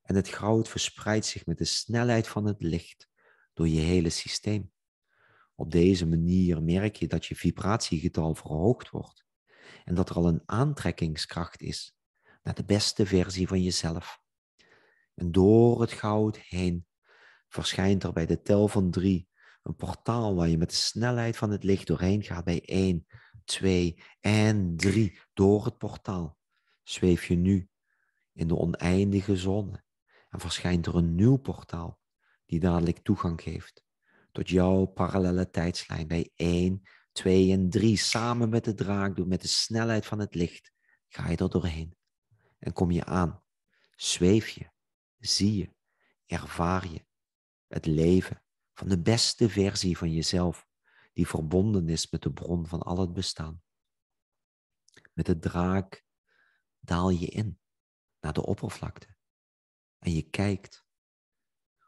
en het goud verspreidt zich met de snelheid van het licht door je hele systeem. Op deze manier merk je dat je vibratiegetal verhoogd wordt en dat er al een aantrekkingskracht is naar de beste versie van jezelf. En door het goud heen verschijnt er bij de tel van drie een portaal waar je met de snelheid van het licht doorheen gaat bij één twee en drie door het portaal zweef je nu in de oneindige zon en verschijnt er een nieuw portaal die dadelijk toegang geeft tot jouw parallele tijdslijn bij 1, 2 en 3 samen met de draak, met de snelheid van het licht, ga je er doorheen en kom je aan. Zweef je, zie je, ervaar je het leven van de beste versie van jezelf die verbonden is met de bron van al het bestaan. Met de draak daal je in naar de oppervlakte en je kijkt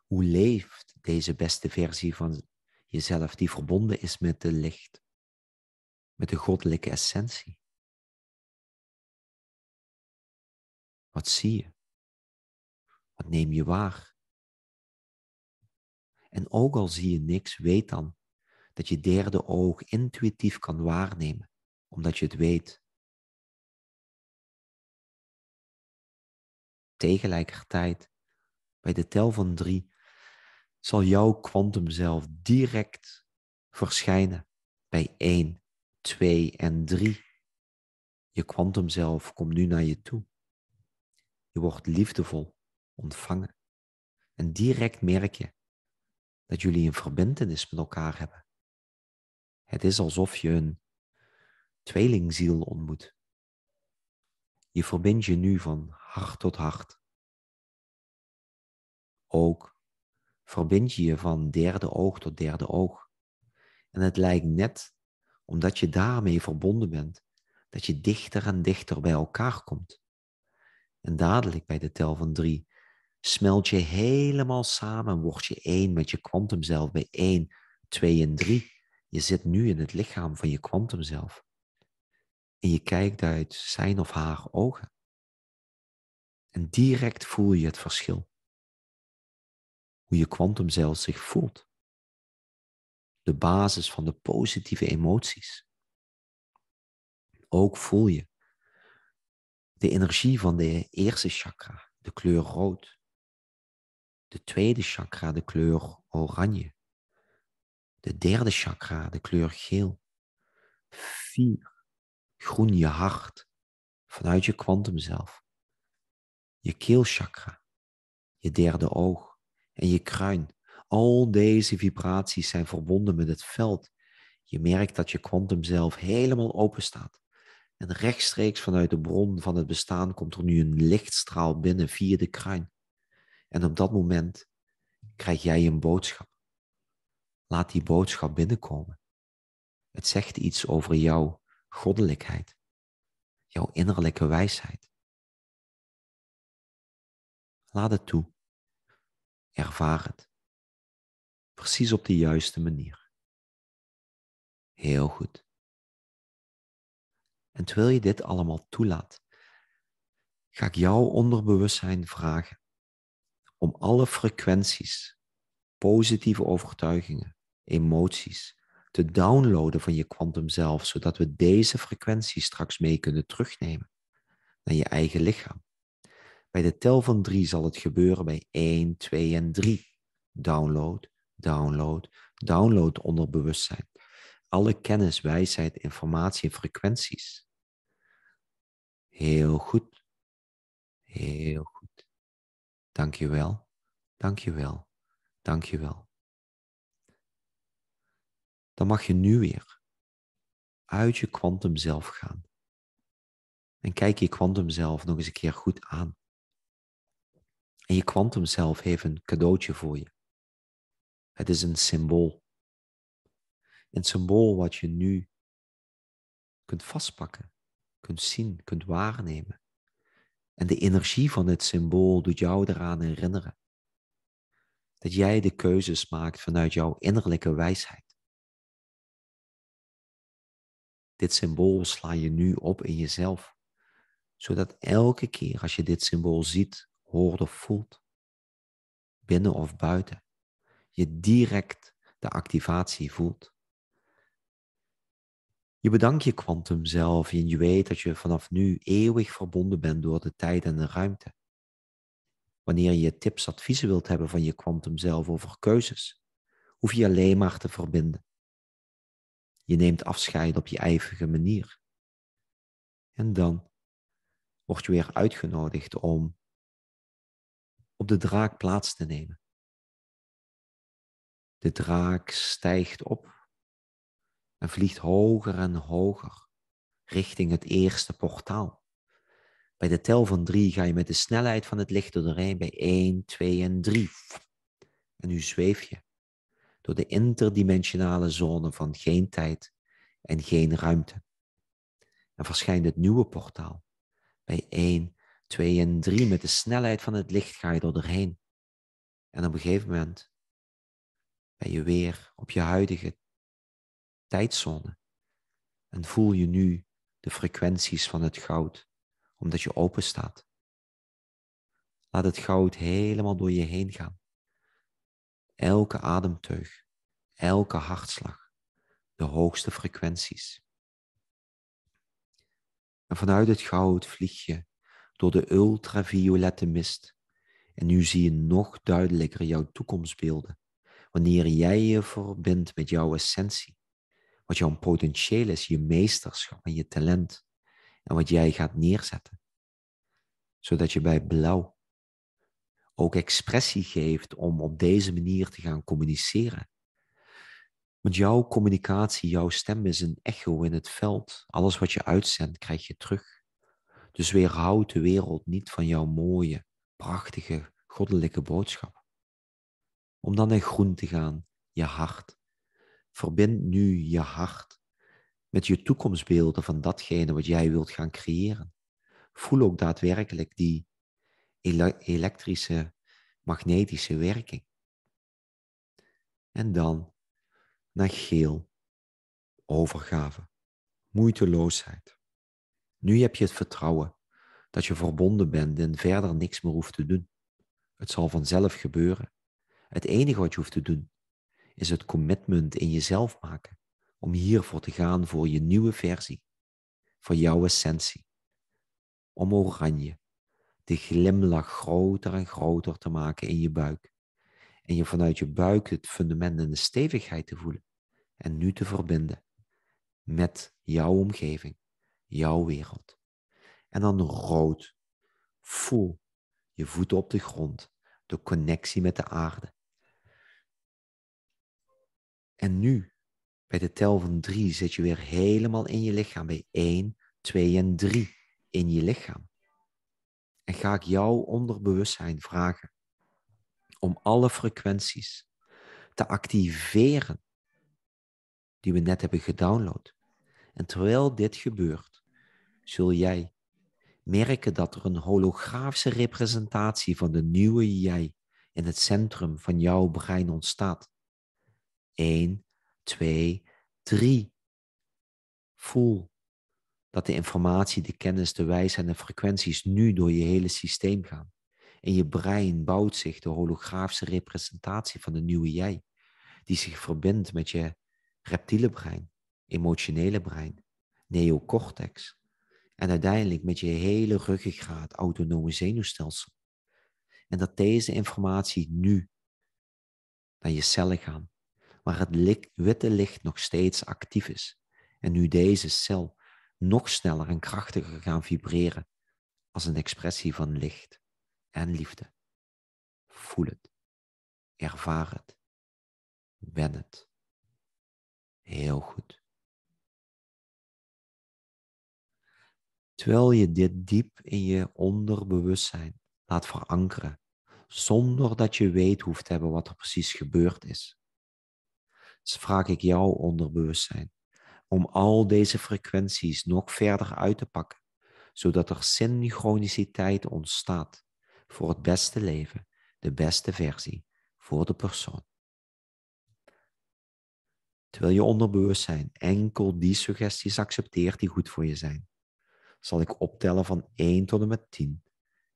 hoe leeft deze beste versie van jezelf die verbonden is met de licht, met de goddelijke essentie. Wat zie je? Wat neem je waar? En ook al zie je niks, weet dan dat je derde oog intuïtief kan waarnemen, omdat je het weet. Tegelijkertijd, bij de tel van drie, zal jouw kwantum zelf direct verschijnen bij 1, 2 en 3. Je kwantum zelf komt nu naar je toe. Je wordt liefdevol ontvangen. En direct merk je dat jullie een verbindenis met elkaar hebben. Het is alsof je een tweelingziel ontmoet. Je verbindt je nu van hart tot hart. Ook verbind je je van derde oog tot derde oog. En het lijkt net omdat je daarmee verbonden bent, dat je dichter en dichter bij elkaar komt. En dadelijk bij de tel van drie smelt je helemaal samen en word je één met je zelf bij één, twee en drie. Je zit nu in het lichaam van je kwantum zelf. En je kijkt uit zijn of haar ogen. En direct voel je het verschil. Hoe je zelf zich voelt. De basis van de positieve emoties. Ook voel je de energie van de eerste chakra, de kleur rood. De tweede chakra, de kleur oranje. De derde chakra, de kleur geel. Vier, groen je hart vanuit je kwantum zelf. Je keelchakra, je derde oog en je kruin. Al deze vibraties zijn verbonden met het veld. Je merkt dat je kwantum zelf helemaal open staat. En rechtstreeks vanuit de bron van het bestaan komt er nu een lichtstraal binnen via de kruin. En op dat moment krijg jij een boodschap. Laat die boodschap binnenkomen. Het zegt iets over jouw goddelijkheid, jouw innerlijke wijsheid. Laat het toe. Ervaar het. Precies op de juiste manier. Heel goed. En terwijl je dit allemaal toelaat, ga ik jouw onderbewustzijn vragen om alle frequenties, positieve overtuigingen, emoties, te downloaden van je kwantum zelf, zodat we deze frequentie straks mee kunnen terugnemen naar je eigen lichaam. Bij de tel van drie zal het gebeuren bij 1, 2 en 3. Download, download, download onder bewustzijn. Alle kennis, wijsheid, informatie en frequenties. Heel goed. Heel goed. Dank je wel. Dank je wel. Dank je wel dan mag je nu weer uit je kwantum zelf gaan. En kijk je kwantum zelf nog eens een keer goed aan. En je kwantum zelf heeft een cadeautje voor je. Het is een symbool. Een symbool wat je nu kunt vastpakken, kunt zien, kunt waarnemen. En de energie van dit symbool doet jou eraan herinneren dat jij de keuzes maakt vanuit jouw innerlijke wijsheid. Dit symbool sla je nu op in jezelf, zodat elke keer als je dit symbool ziet, hoort of voelt, binnen of buiten, je direct de activatie voelt. Je bedankt je kwantum zelf en je weet dat je vanaf nu eeuwig verbonden bent door de tijd en de ruimte. Wanneer je tips, adviezen wilt hebben van je kwantum zelf over keuzes, hoef je alleen maar te verbinden. Je neemt afscheid op je eigen manier. En dan word je weer uitgenodigd om op de draak plaats te nemen. De draak stijgt op en vliegt hoger en hoger richting het eerste portaal. Bij de tel van drie ga je met de snelheid van het licht door de rij bij 1, 2 en 3. En nu zweef je door de interdimensionale zone van geen tijd en geen ruimte. En verschijnt het nieuwe portaal. Bij 1, 2 en 3 met de snelheid van het licht ga je doorheen. En op een gegeven moment ben je weer op je huidige tijdzone. En voel je nu de frequenties van het goud, omdat je open staat. Laat het goud helemaal door je heen gaan elke ademteug, elke hartslag, de hoogste frequenties. En vanuit het goud vlieg je door de ultraviolette mist. En nu zie je nog duidelijker jouw toekomstbeelden. Wanneer jij je verbindt met jouw essentie. Wat jouw potentieel is, je meesterschap en je talent. En wat jij gaat neerzetten. Zodat je bij blauw ook expressie geeft om op deze manier te gaan communiceren. Want jouw communicatie, jouw stem is een echo in het veld. Alles wat je uitzendt, krijg je terug. Dus weerhoud de wereld niet van jouw mooie, prachtige, goddelijke boodschap. Om dan naar groen te gaan, je hart. Verbind nu je hart met je toekomstbeelden van datgene wat jij wilt gaan creëren. Voel ook daadwerkelijk die elektrische, magnetische werking. En dan naar geel, overgave, moeiteloosheid. Nu heb je het vertrouwen dat je verbonden bent en verder niks meer hoeft te doen. Het zal vanzelf gebeuren. Het enige wat je hoeft te doen is het commitment in jezelf maken om hiervoor te gaan voor je nieuwe versie, voor jouw essentie, om oranje de glimlach groter en groter te maken in je buik. En je vanuit je buik het fundament en de stevigheid te voelen. En nu te verbinden met jouw omgeving, jouw wereld. En dan rood. Voel je voeten op de grond, de connectie met de aarde. En nu, bij de tel van drie, zit je weer helemaal in je lichaam. Bij één, twee en drie in je lichaam. En ga ik jouw onderbewustzijn vragen om alle frequenties te activeren die we net hebben gedownload. En terwijl dit gebeurt, zul jij merken dat er een holografische representatie van de nieuwe jij in het centrum van jouw brein ontstaat. 1, 2, 3. Voel dat de informatie, de kennis, de wijsheid en de frequenties nu door je hele systeem gaan. In je brein bouwt zich de holografische representatie van de nieuwe jij, die zich verbindt met je reptiele brein, emotionele brein, neocortex en uiteindelijk met je hele ruggengraat, autonome zenuwstelsel. En dat deze informatie nu naar je cellen gaan, waar het witte licht nog steeds actief is. En nu deze cel nog sneller en krachtiger gaan vibreren als een expressie van licht en liefde. Voel het, ervaar het, ben het. Heel goed. Terwijl je dit diep in je onderbewustzijn laat verankeren, zonder dat je weet hoeft te hebben wat er precies gebeurd is. vraag ik jouw onderbewustzijn om al deze frequenties nog verder uit te pakken, zodat er synchroniciteit ontstaat voor het beste leven, de beste versie voor de persoon. Terwijl je onderbewustzijn enkel die suggesties accepteert die goed voor je zijn, zal ik optellen van 1 tot en met 10.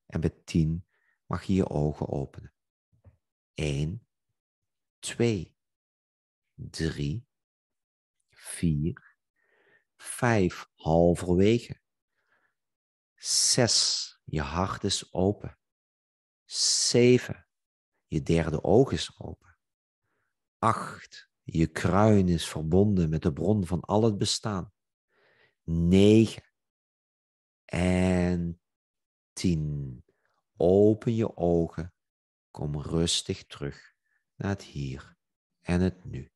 En bij 10 mag je je ogen openen. 1, 2, 3, vier, vijf halverwege, zes je hart is open, zeven je derde oog is open, acht je kruin is verbonden met de bron van al het bestaan, negen en tien open je ogen, kom rustig terug naar het hier en het nu.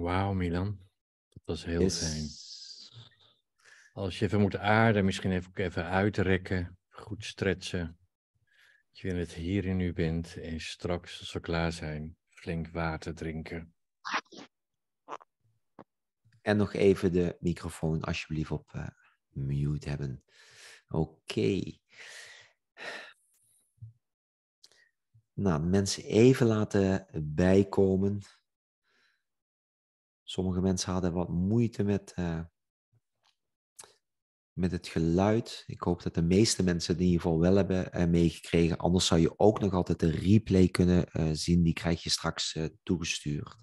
Wauw, Milan. Dat was heel fijn. Als je even moet aarden, misschien even, even uitrekken, goed stretchen. Dat je het hier in u bent en straks, als we klaar zijn, flink water drinken. En nog even de microfoon alsjeblieft op eh, mute hebben. Oké. Nou, mensen even laten bijkomen. Sommige mensen hadden wat moeite met, eh, met het geluid. Ik hoop dat de meeste mensen die in ieder geval wel hebben eh, meegekregen. Anders zou je ook nog altijd de replay kunnen eh, zien. Die krijg je straks toegestuurd.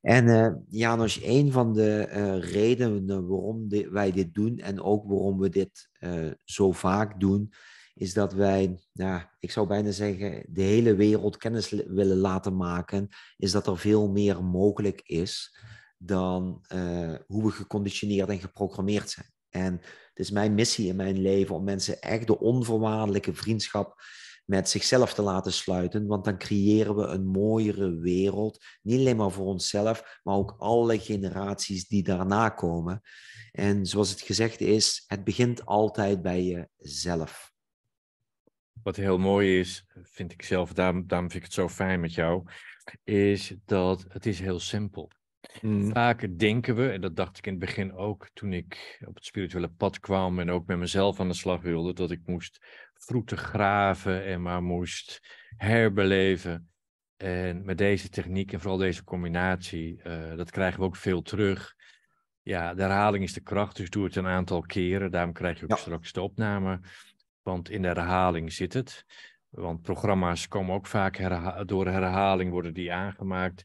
En uh, Janos, een van de redenen waarom wij dit doen en ook waarom we dit zo vaak doen, is dat wij, ja, ik zou bijna zeggen, de hele wereld kennis willen laten maken, is dat er veel meer mogelijk is dan eh, hoe we geconditioneerd en geprogrammeerd zijn. En het is mijn missie in mijn leven om mensen echt de onvoorwaardelijke vriendschap met zichzelf te laten sluiten, want dan creëren we een mooiere wereld, niet alleen maar voor onszelf, maar ook alle generaties die daarna komen. En zoals het gezegd is, het begint altijd bij jezelf wat heel mooi is, vind ik zelf, daarom, daarom vind ik het zo fijn met jou, is dat het is heel simpel. Mm. Vaak denken we, en dat dacht ik in het begin ook toen ik op het spirituele pad kwam en ook met mezelf aan de slag wilde, dat ik moest vroeten graven en maar moest herbeleven. En met deze techniek en vooral deze combinatie, eh, dat krijgen we ook veel terug. Ja, de herhaling is de kracht, dus doe het een aantal keren. Daarom krijg je ook straks de opname. Want in de herhaling zit het. Want programma's komen ook vaak door herhaling worden die aangemaakt.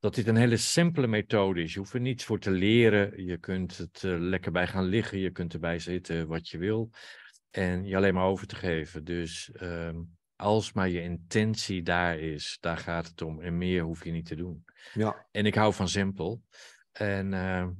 Dat dit een hele simpele methode is. Je hoeft er niets voor te leren. Je kunt het eh, lekker bij gaan liggen. Je kunt erbij zitten wat je wil. En je alleen maar over te geven. Dus ehm, als maar je intentie daar is, daar gaat het om. En meer hoef je niet te doen. Ja. En ik hou van simpel. En ehm,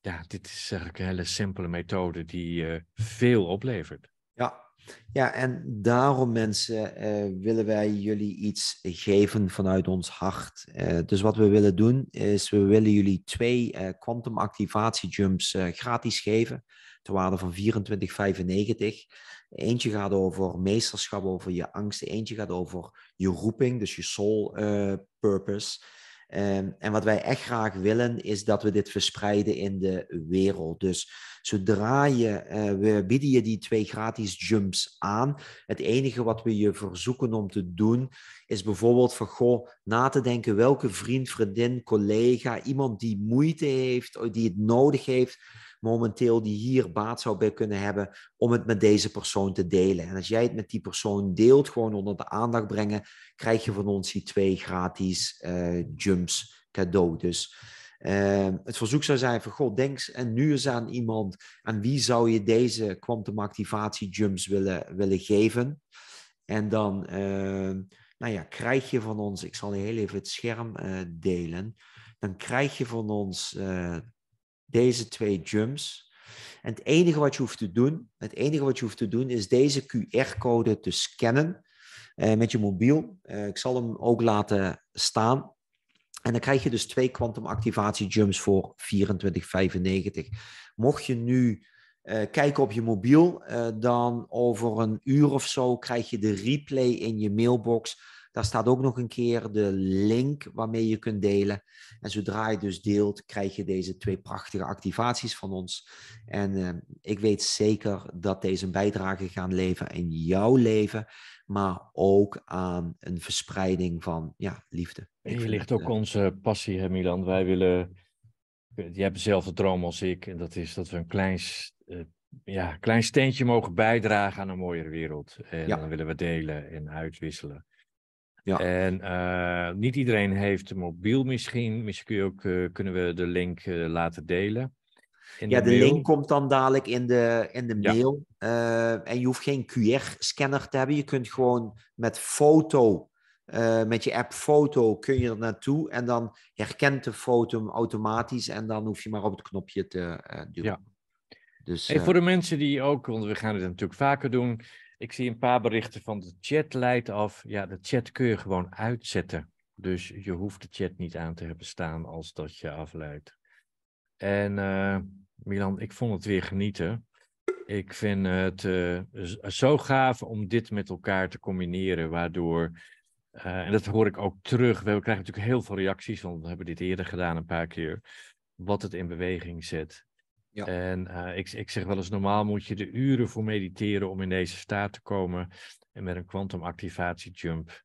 ja, dit is eigenlijk een hele simpele methode die eh, veel oplevert. Ja, ja, en daarom mensen eh, willen wij jullie iets geven vanuit ons hart. Eh, dus wat we willen doen is, we willen jullie twee uh, quantum activatie jumps gratis geven. Ter waarde van 24,95. Eentje gaat over meesterschap, over je angsten. Eentje gaat over je roeping, dus je soul purpose. Ehm, en wat wij echt graag willen is dat we dit verspreiden in de wereld. Dus zodra je, eh, we bieden je die twee gratis jumps aan. Het enige wat we je verzoeken om te doen is bijvoorbeeld van goh, na te denken welke vriend, vriendin, collega, iemand die moeite heeft, die het nodig heeft momenteel die hier baat zou bij kunnen hebben om het met deze persoon te delen. En als jij het met die persoon deelt, gewoon onder de aandacht brengen, krijg je van ons die twee gratis eh, jumps cadeau. Dus ehm, het verzoek zou zijn van, god, denk en nu eens aan iemand, aan wie zou je deze quantum activatie jumps willen, willen geven? En dan, ehm, nou ja, krijg je van ons, ik zal heel even het scherm eh, delen, dan krijg je van ons eh, deze twee jumps. En het enige wat je hoeft te doen, het enige wat je hoeft te doen is deze QR-code te scannen eh, met je mobiel. Eh, ik zal hem ook laten staan. En dan krijg je dus twee quantum activatie jumps voor 24,95. Mocht je nu eh, kijken op je mobiel, eh, dan over een uur of zo krijg je de replay in je mailbox daar staat ook nog een keer de link waarmee je kunt delen. En zodra je dus deelt, krijg je deze twee prachtige activaties van ons. En eh, ik weet zeker dat deze een bijdrage gaan leveren in jouw leven, maar ook aan een verspreiding van ja, liefde. En je ligt ook eh, onze passie, hè, Milan. Wij willen. Eh, je hebt dezelfde droom als ik, en dat is dat we een klein ja, klein steentje mogen bijdragen aan een mooiere wereld. En dan willen we delen en uitwisselen. En eh, niet iedereen heeft mobiel misschien. Misschien kun je ook, eh, kunnen we de link eh, laten delen. ja, de, link komt dan dadelijk in de, in de mail. en je hoeft geen QR-scanner te hebben. Je kunt gewoon met foto, met je app foto, kun je er naartoe. En dan herkent de foto hem automatisch. En dan hoef je maar op het knopje te duwen. Ja. Dus, hey, voor de mensen die ook, want we gaan dit natuurlijk vaker doen. Ik zie een paar berichten van de chat leidt af. Ja, de chat kun je gewoon uitzetten. Dus je hoeft de chat niet aan te hebben staan als dat je afleidt. En eh, Milan, ik vond het weer genieten. Ik vind het eh, zo gaaf om dit met elkaar te combineren, waardoor, eh, en dat hoor ik ook terug, we krijgen natuurlijk heel veel reacties, want we hebben dit eerder gedaan een paar keer, wat het in beweging zet. En eh, ik, ik zeg wel eens, normaal moet je de uren voor mediteren om in deze staat te komen. En met een activatie jump,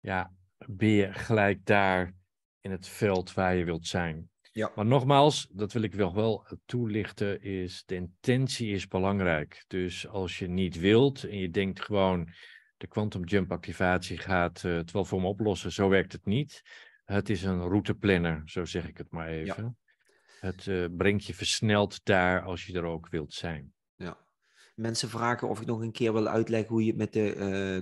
ja, ben je gelijk daar in het veld waar je wilt zijn. Ja. Maar nogmaals, dat wil ik wel, wel toelichten, is de intentie is belangrijk. Dus als je niet wilt en je denkt gewoon, de quantum jump activatie gaat uh, het wel voor me oplossen, zo werkt het niet. Het is een routeplanner, zo zeg ik het maar even. Het eh, brengt je versneld daar als je er ook wilt zijn. Ja. Mensen vragen of ik nog een keer wil uitleggen hoe je het met de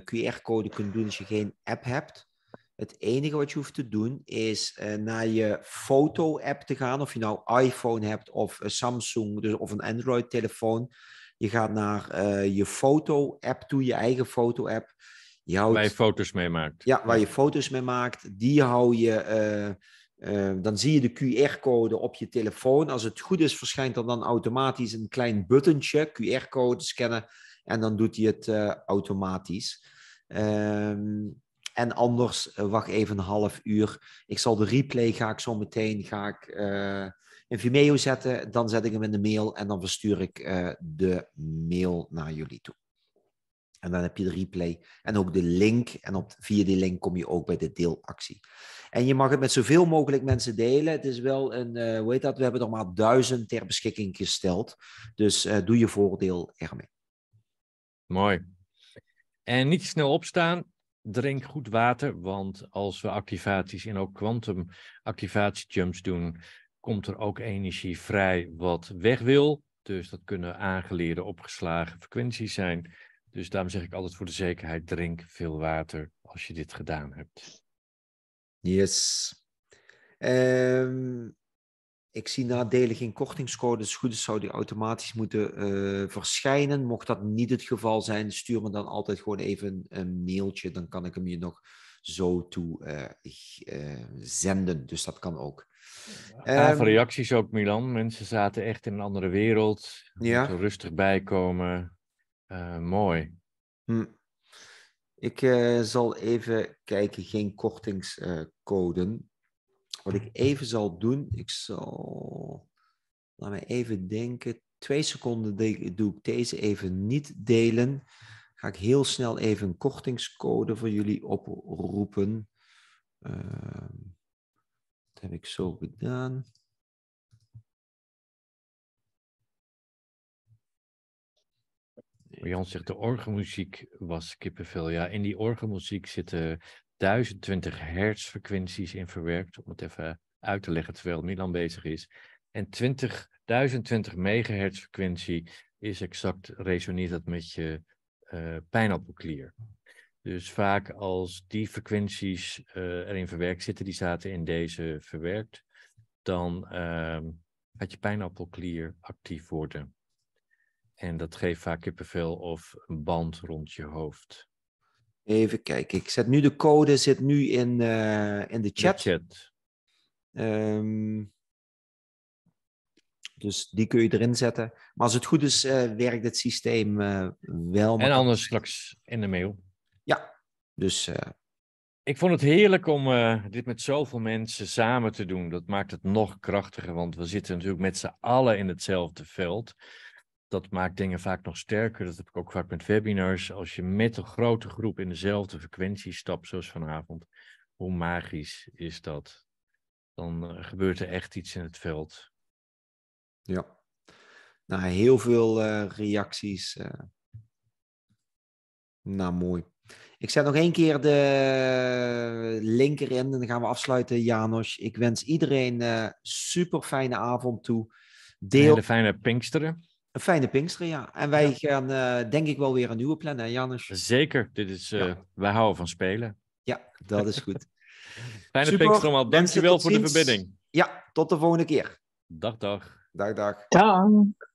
eh, QR-code kunt doen als je geen app hebt. Het enige wat je hoeft te doen is eh, naar je foto-app te gaan. Of je nou iPhone hebt of Samsung dus, of een Android-telefoon. Je gaat naar je foto-app toe, je eigen foto-app. Waar je foto's mee maakt. Ja, waar je foto's mee maakt. Die hou je Ehm, dan zie je de QR-code op je telefoon. Als het goed is, verschijnt er dan automatisch een klein buttentje, QR-code scannen, en dan doet hij het eh, automatisch. Ehm, en anders, eh, wacht even een half uur. Ik zal de replay, ga ik zo meteen, ga ik in eh, Vimeo zetten. Dan zet ik hem in de mail en dan verstuur ik de mail naar jullie toe. En dan heb je de replay en ook de link. En op, via die link kom je ook bij de deelactie. En je mag het met zoveel mogelijk mensen delen. Het is wel een, eh, hoe heet dat? We hebben er maar duizend ter beschikking gesteld. Dus eh, doe je voordeel ermee. Mooi. En niet snel opstaan. Drink goed water, want als we activaties en ook quantum activatiejumps doen, komt er ook energie vrij wat weg wil. Dus dat kunnen aangeleerde opgeslagen frequenties zijn. Dus daarom zeg ik altijd voor de zekerheid: drink veel water als je dit gedaan hebt. Yes. Ehm, ik zie nadelen geen kortingscodes. Dus goed, dus zou die automatisch moeten eh, verschijnen. Mocht dat niet het geval zijn, stuur me dan altijd gewoon even een mailtje. Dan kan ik hem je nog zo toe eh, eh, zenden. Dus dat kan ook. Ja, um, reacties ook, Milan. Mensen zaten echt in een andere wereld. Ja. Rustig bijkomen. mooi. Hmm. Ik eh, zal even kijken, geen kortingscode. Wat ik even zal doen, ik zal, laat me even denken, twee seconden doe ik deze even niet delen. Ga ik heel snel even een kortingscode voor jullie oproepen. Ehm, dat heb ik zo gedaan. Jan zegt de orgelmuziek was kippenvel. Ja, in die orgelmuziek zitten 1020 hertz frequenties in verwerkt, om het even uit te leggen terwijl Milan bezig is. En 20, 1020 megahertz frequentie is exact, resoneert dat met je uh, pijnappelklier. Dus vaak als die frequenties eh, erin verwerkt zitten, die zaten in deze verwerkt, dan ehm, gaat je pijnappelklier actief worden. En dat geeft vaak kippenvel of een band rond je hoofd. Even kijken, ik zet nu de code, zit nu in, eh, in de chat. De chat. Ehm, dus die kun je erin zetten. Maar als het goed is, eh, werkt het systeem uh, wel. En anders straks in de mail. Ja, dus. Ik vond het heerlijk om dit met zoveel mensen samen te doen. Dat maakt het nog krachtiger, want we zitten natuurlijk met z'n allen in hetzelfde veld dat maakt dingen vaak nog sterker. Dat heb ik ook vaak met webinars. Als je met een grote groep in dezelfde frequentie stapt, zoals vanavond, hoe magisch is dat? Dan eh, gebeurt er echt iets in het veld. Ja. Nou, heel veel eh, reacties. Eh, nou, mooi. Ik zet nog één keer de link erin en dan gaan we afsluiten, Janos. Ik wens iedereen een super fijne avond toe. Deel... Een hele fijne Pinksteren. Een fijne Pinksteren, ja. En wij gaan eh, denk ik wel weer een nieuwe plannen, Janus. Zeker, dit is, uh, wij houden van spelen. Ja, dat is goed. fijne Super. Pinksteren, al. dankjewel voor de verbinding. Ja, tot de volgende keer. Dag, dag. Dag, dag. Dag.